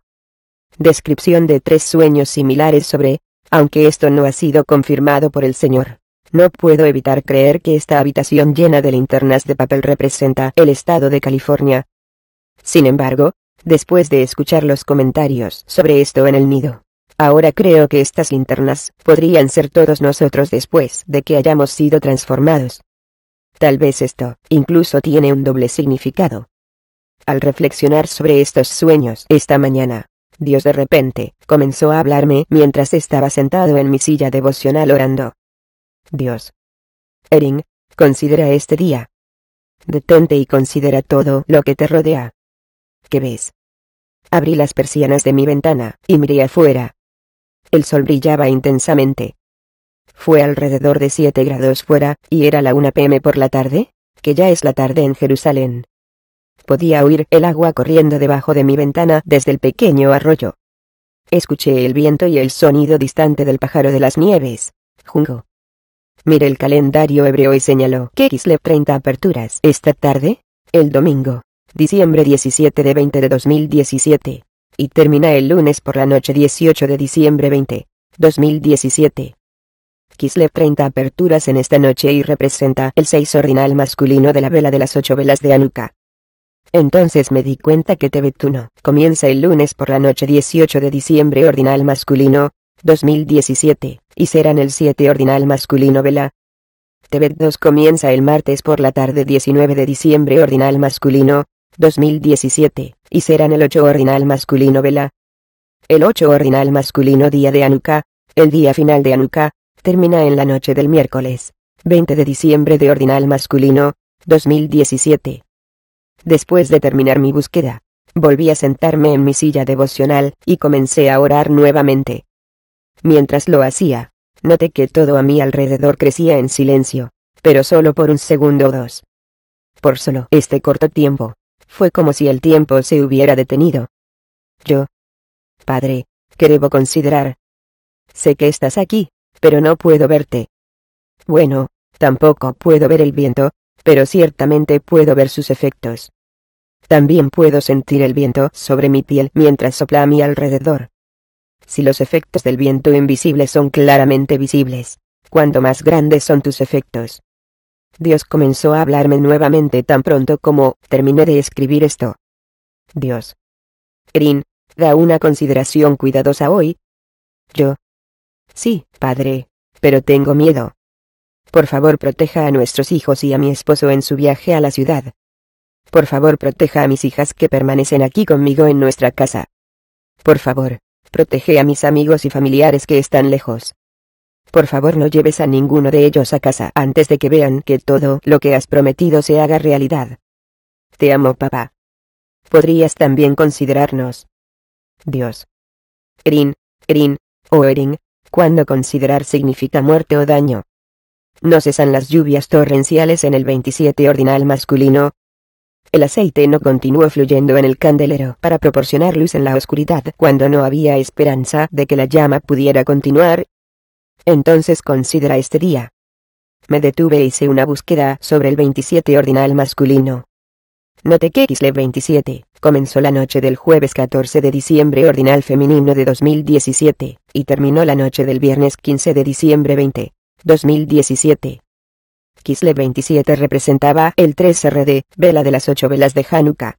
Descripción de tres sueños similares sobre, aunque esto no ha sido confirmado por el señor. No puedo evitar creer que esta habitación llena de linternas de papel representa el estado de California. Sin embargo, después de escuchar los comentarios sobre esto en el nido, Ahora creo que estas linternas podrían ser todos nosotros después de que hayamos sido transformados. Tal vez esto incluso tiene un doble significado. Al reflexionar sobre estos sueños esta mañana, Dios de repente comenzó a hablarme mientras estaba sentado en mi silla devocional orando. Dios. Ering, considera este día. Detente y considera todo lo que te rodea. ¿Qué ves? Abrí las persianas de mi ventana y miré afuera. El sol brillaba intensamente. Fue alrededor de 7 grados fuera, y era la 1 pm por la tarde, que ya es la tarde en Jerusalén. Podía oír el agua corriendo debajo de mi ventana desde el pequeño arroyo. Escuché el viento y el sonido distante del pájaro de las nieves. Junco. Miré el calendario hebreo y señaló que Kislev 30 aperturas esta tarde, el domingo, diciembre 17 de 20 de 2017 y termina el lunes por la noche 18 de diciembre 20, 2017. Kislev 30 aperturas en esta noche y representa el 6 ordinal masculino de la vela de las 8 velas de Anuka. Entonces me di cuenta que 1 comienza el lunes por la noche 18 de diciembre ordinal masculino, 2017, y serán el 7 ordinal masculino vela. Tebet 2 comienza el martes por la tarde 19 de diciembre ordinal masculino, 2017, y serán el 8 ordinal masculino vela. El 8 ordinal masculino día de Anuka, el día final de Anuka, termina en la noche del miércoles, 20 de diciembre de ordinal masculino, 2017. Después de terminar mi búsqueda, volví a sentarme en mi silla devocional y comencé a orar nuevamente. Mientras lo hacía, noté que todo a mi alrededor crecía en silencio, pero solo por un segundo o dos. Por solo este corto tiempo, fue como si el tiempo se hubiera detenido. Yo. Padre, ¿qué debo considerar? Sé que estás aquí, pero no puedo verte. Bueno, tampoco puedo ver el viento, pero ciertamente puedo ver sus efectos. También puedo sentir el viento sobre mi piel mientras sopla a mi alrededor. Si los efectos del viento invisible son claramente visibles, cuanto más grandes son tus efectos. Dios comenzó a hablarme nuevamente tan pronto como terminé de escribir esto. Dios. Erin, da una consideración cuidadosa hoy. Yo. Sí, padre, pero tengo miedo. Por favor, proteja a nuestros hijos y a mi esposo en su viaje a la ciudad. Por favor, proteja a mis hijas que permanecen aquí conmigo en nuestra casa. Por favor, protege a mis amigos y familiares que están lejos. Por favor no lleves a ninguno de ellos a casa antes de que vean que todo lo que has prometido se haga realidad. Te amo, papá. Podrías también considerarnos. Dios. Erin, Erin, o oh Erin, cuando considerar significa muerte o daño. No cesan las lluvias torrenciales en el 27 ordinal masculino. El aceite no continuó fluyendo en el candelero para proporcionar luz en la oscuridad cuando no había esperanza de que la llama pudiera continuar, entonces considera este día. Me detuve e hice una búsqueda sobre el 27 ordinal masculino. Noté que XLE 27 comenzó la noche del jueves 14 de diciembre ordinal femenino de 2017 y terminó la noche del viernes 15 de diciembre 20, 2017. Kislev 27 representaba el 3 rd vela de las ocho velas de Hanukkah.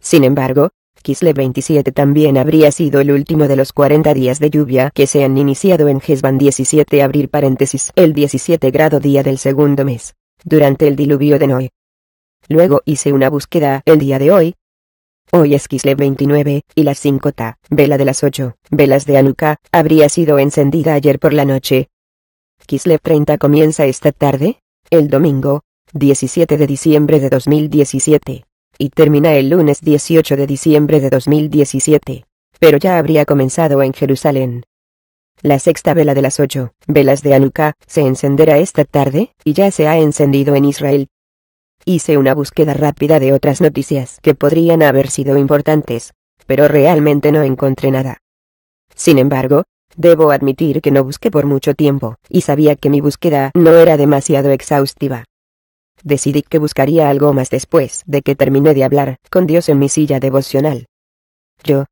Sin embargo, Kislev 27 también habría sido el último de los 40 días de lluvia que se han iniciado en Hezban 17 abrir paréntesis el 17 grado día del segundo mes, durante el diluvio de Noé. Luego hice una búsqueda el día de hoy. Hoy es Kislev 29, y las 5 Ta, vela de las 8, velas de Anuka, habría sido encendida ayer por la noche. Kislev 30 comienza esta tarde, el domingo, 17 de diciembre de 2017 y termina el lunes 18 de diciembre de 2017, pero ya habría comenzado en Jerusalén. La sexta vela de las ocho velas de Hanukkah se encenderá esta tarde, y ya se ha encendido en Israel. Hice una búsqueda rápida de otras noticias que podrían haber sido importantes, pero realmente no encontré nada. Sin embargo, debo admitir que no busqué por mucho tiempo, y sabía que mi búsqueda no era demasiado exhaustiva. Decidí que buscaría algo más después de que terminé de hablar con Dios en mi silla devocional. Yo.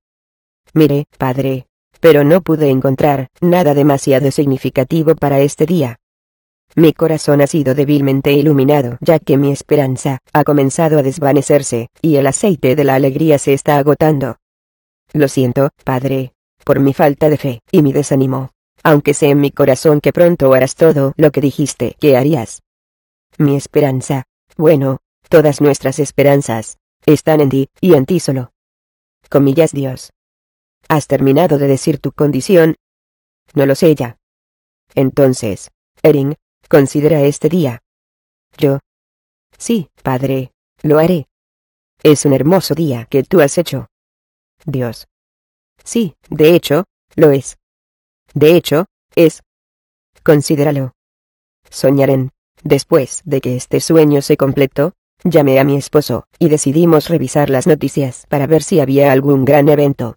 Miré, padre. Pero no pude encontrar nada demasiado significativo para este día. Mi corazón ha sido débilmente iluminado, ya que mi esperanza ha comenzado a desvanecerse, y el aceite de la alegría se está agotando. Lo siento, Padre, por mi falta de fe y mi desánimo, aunque sé en mi corazón que pronto harás todo lo que dijiste que harías. Mi esperanza, bueno, todas nuestras esperanzas, están en ti, y en ti solo. Comillas Dios. ¿Has terminado de decir tu condición? No lo sé ya. Entonces, Ering, considera este día. Yo. Sí, padre, lo haré. Es un hermoso día que tú has hecho. Dios. Sí, de hecho, lo es. De hecho, es. Considéralo. en... Después de que este sueño se completó, llamé a mi esposo, y decidimos revisar las noticias para ver si había algún gran evento.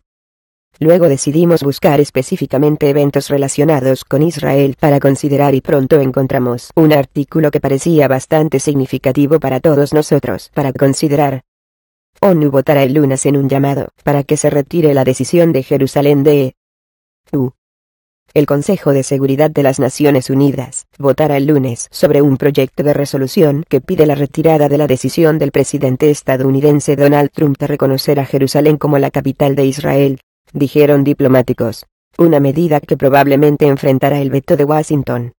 Luego decidimos buscar específicamente eventos relacionados con Israel para considerar y pronto encontramos un artículo que parecía bastante significativo para todos nosotros para considerar. ONU oh, votará el lunes en un llamado para que se retire la decisión de Jerusalén de U. Uh, el Consejo de Seguridad de las Naciones Unidas votará el lunes sobre un proyecto de resolución que pide la retirada de la decisión del presidente estadounidense Donald Trump de reconocer a Jerusalén como la capital de Israel, dijeron diplomáticos, una medida que probablemente enfrentará el veto de Washington.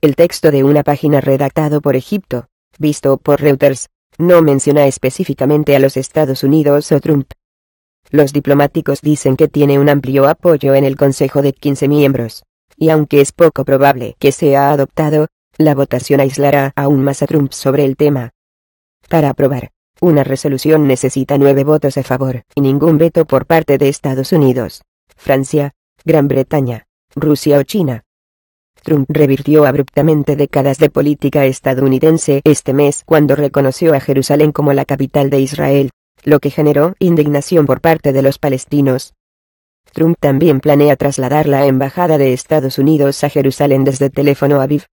El texto de una página redactado por Egipto, visto por Reuters, no menciona específicamente a los Estados Unidos o Trump, los diplomáticos dicen que tiene un amplio apoyo en el Consejo de 15 miembros. Y aunque es poco probable que sea adoptado, la votación aislará aún más a Trump sobre el tema. Para aprobar, una resolución necesita nueve votos a favor y ningún veto por parte de Estados Unidos, Francia, Gran Bretaña, Rusia o China. Trump revirtió abruptamente décadas de política estadounidense este mes cuando reconoció a Jerusalén como la capital de Israel lo que generó indignación por parte de los palestinos. Trump también planea trasladar la embajada de Estados Unidos a Jerusalén desde teléfono Aviv.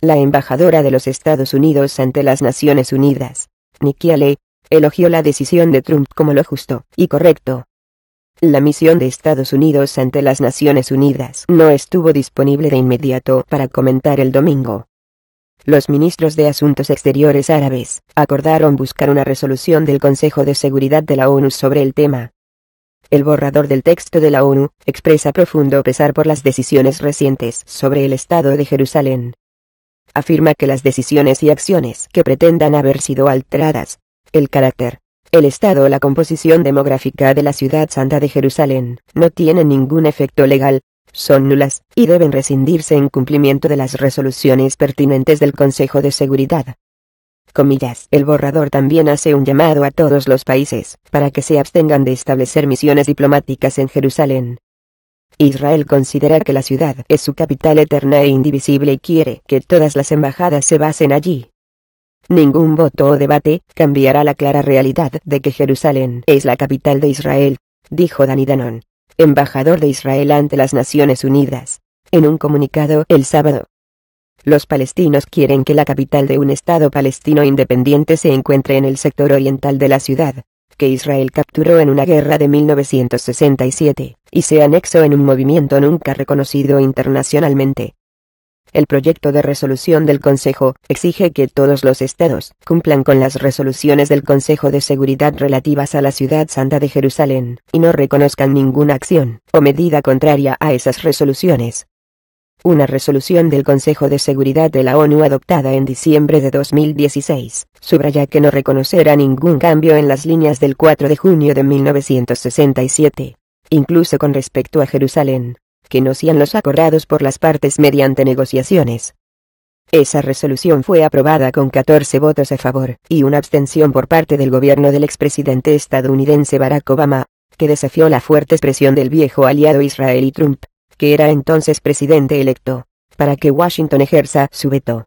La embajadora de los Estados Unidos ante las Naciones Unidas, Nikki Haley, elogió la decisión de Trump como lo justo y correcto. La misión de Estados Unidos ante las Naciones Unidas no estuvo disponible de inmediato para comentar el domingo, los ministros de Asuntos Exteriores árabes acordaron buscar una resolución del Consejo de Seguridad de la ONU sobre el tema. El borrador del texto de la ONU expresa profundo pesar por las decisiones recientes sobre el Estado de Jerusalén. Afirma que las decisiones y acciones que pretendan haber sido alteradas, el carácter, el estado o la composición demográfica de la ciudad santa de Jerusalén no tienen ningún efecto legal, son nulas, y deben rescindirse en cumplimiento de las resoluciones pertinentes del Consejo de Seguridad. Comillas. El borrador también hace un llamado a todos los países, para que se abstengan de establecer misiones diplomáticas en Jerusalén. Israel considera que la ciudad es su capital eterna e indivisible y quiere que todas las embajadas se basen allí. Ningún voto o debate cambiará la clara realidad de que Jerusalén es la capital de Israel, dijo Dani embajador de Israel ante las Naciones Unidas, en un comunicado el sábado. Los palestinos quieren que la capital de un Estado palestino independiente se encuentre en el sector oriental de la ciudad, que Israel capturó en una guerra de 1967, y se anexó en un movimiento nunca reconocido internacionalmente. El proyecto de resolución del Consejo exige que todos los estados cumplan con las resoluciones del Consejo de Seguridad relativas a la Ciudad Santa de Jerusalén, y no reconozcan ninguna acción o medida contraria a esas resoluciones. Una resolución del Consejo de Seguridad de la ONU adoptada en diciembre de 2016 subraya que no reconocerá ningún cambio en las líneas del 4 de junio de 1967, incluso con respecto a Jerusalén, que no sean los acordados por las partes mediante negociaciones. Esa resolución fue aprobada con 14 votos a favor y una abstención por parte del gobierno del expresidente estadounidense Barack Obama, que desafió la fuerte expresión del viejo aliado Israel y Trump, que era entonces presidente electo, para que Washington ejerza su veto.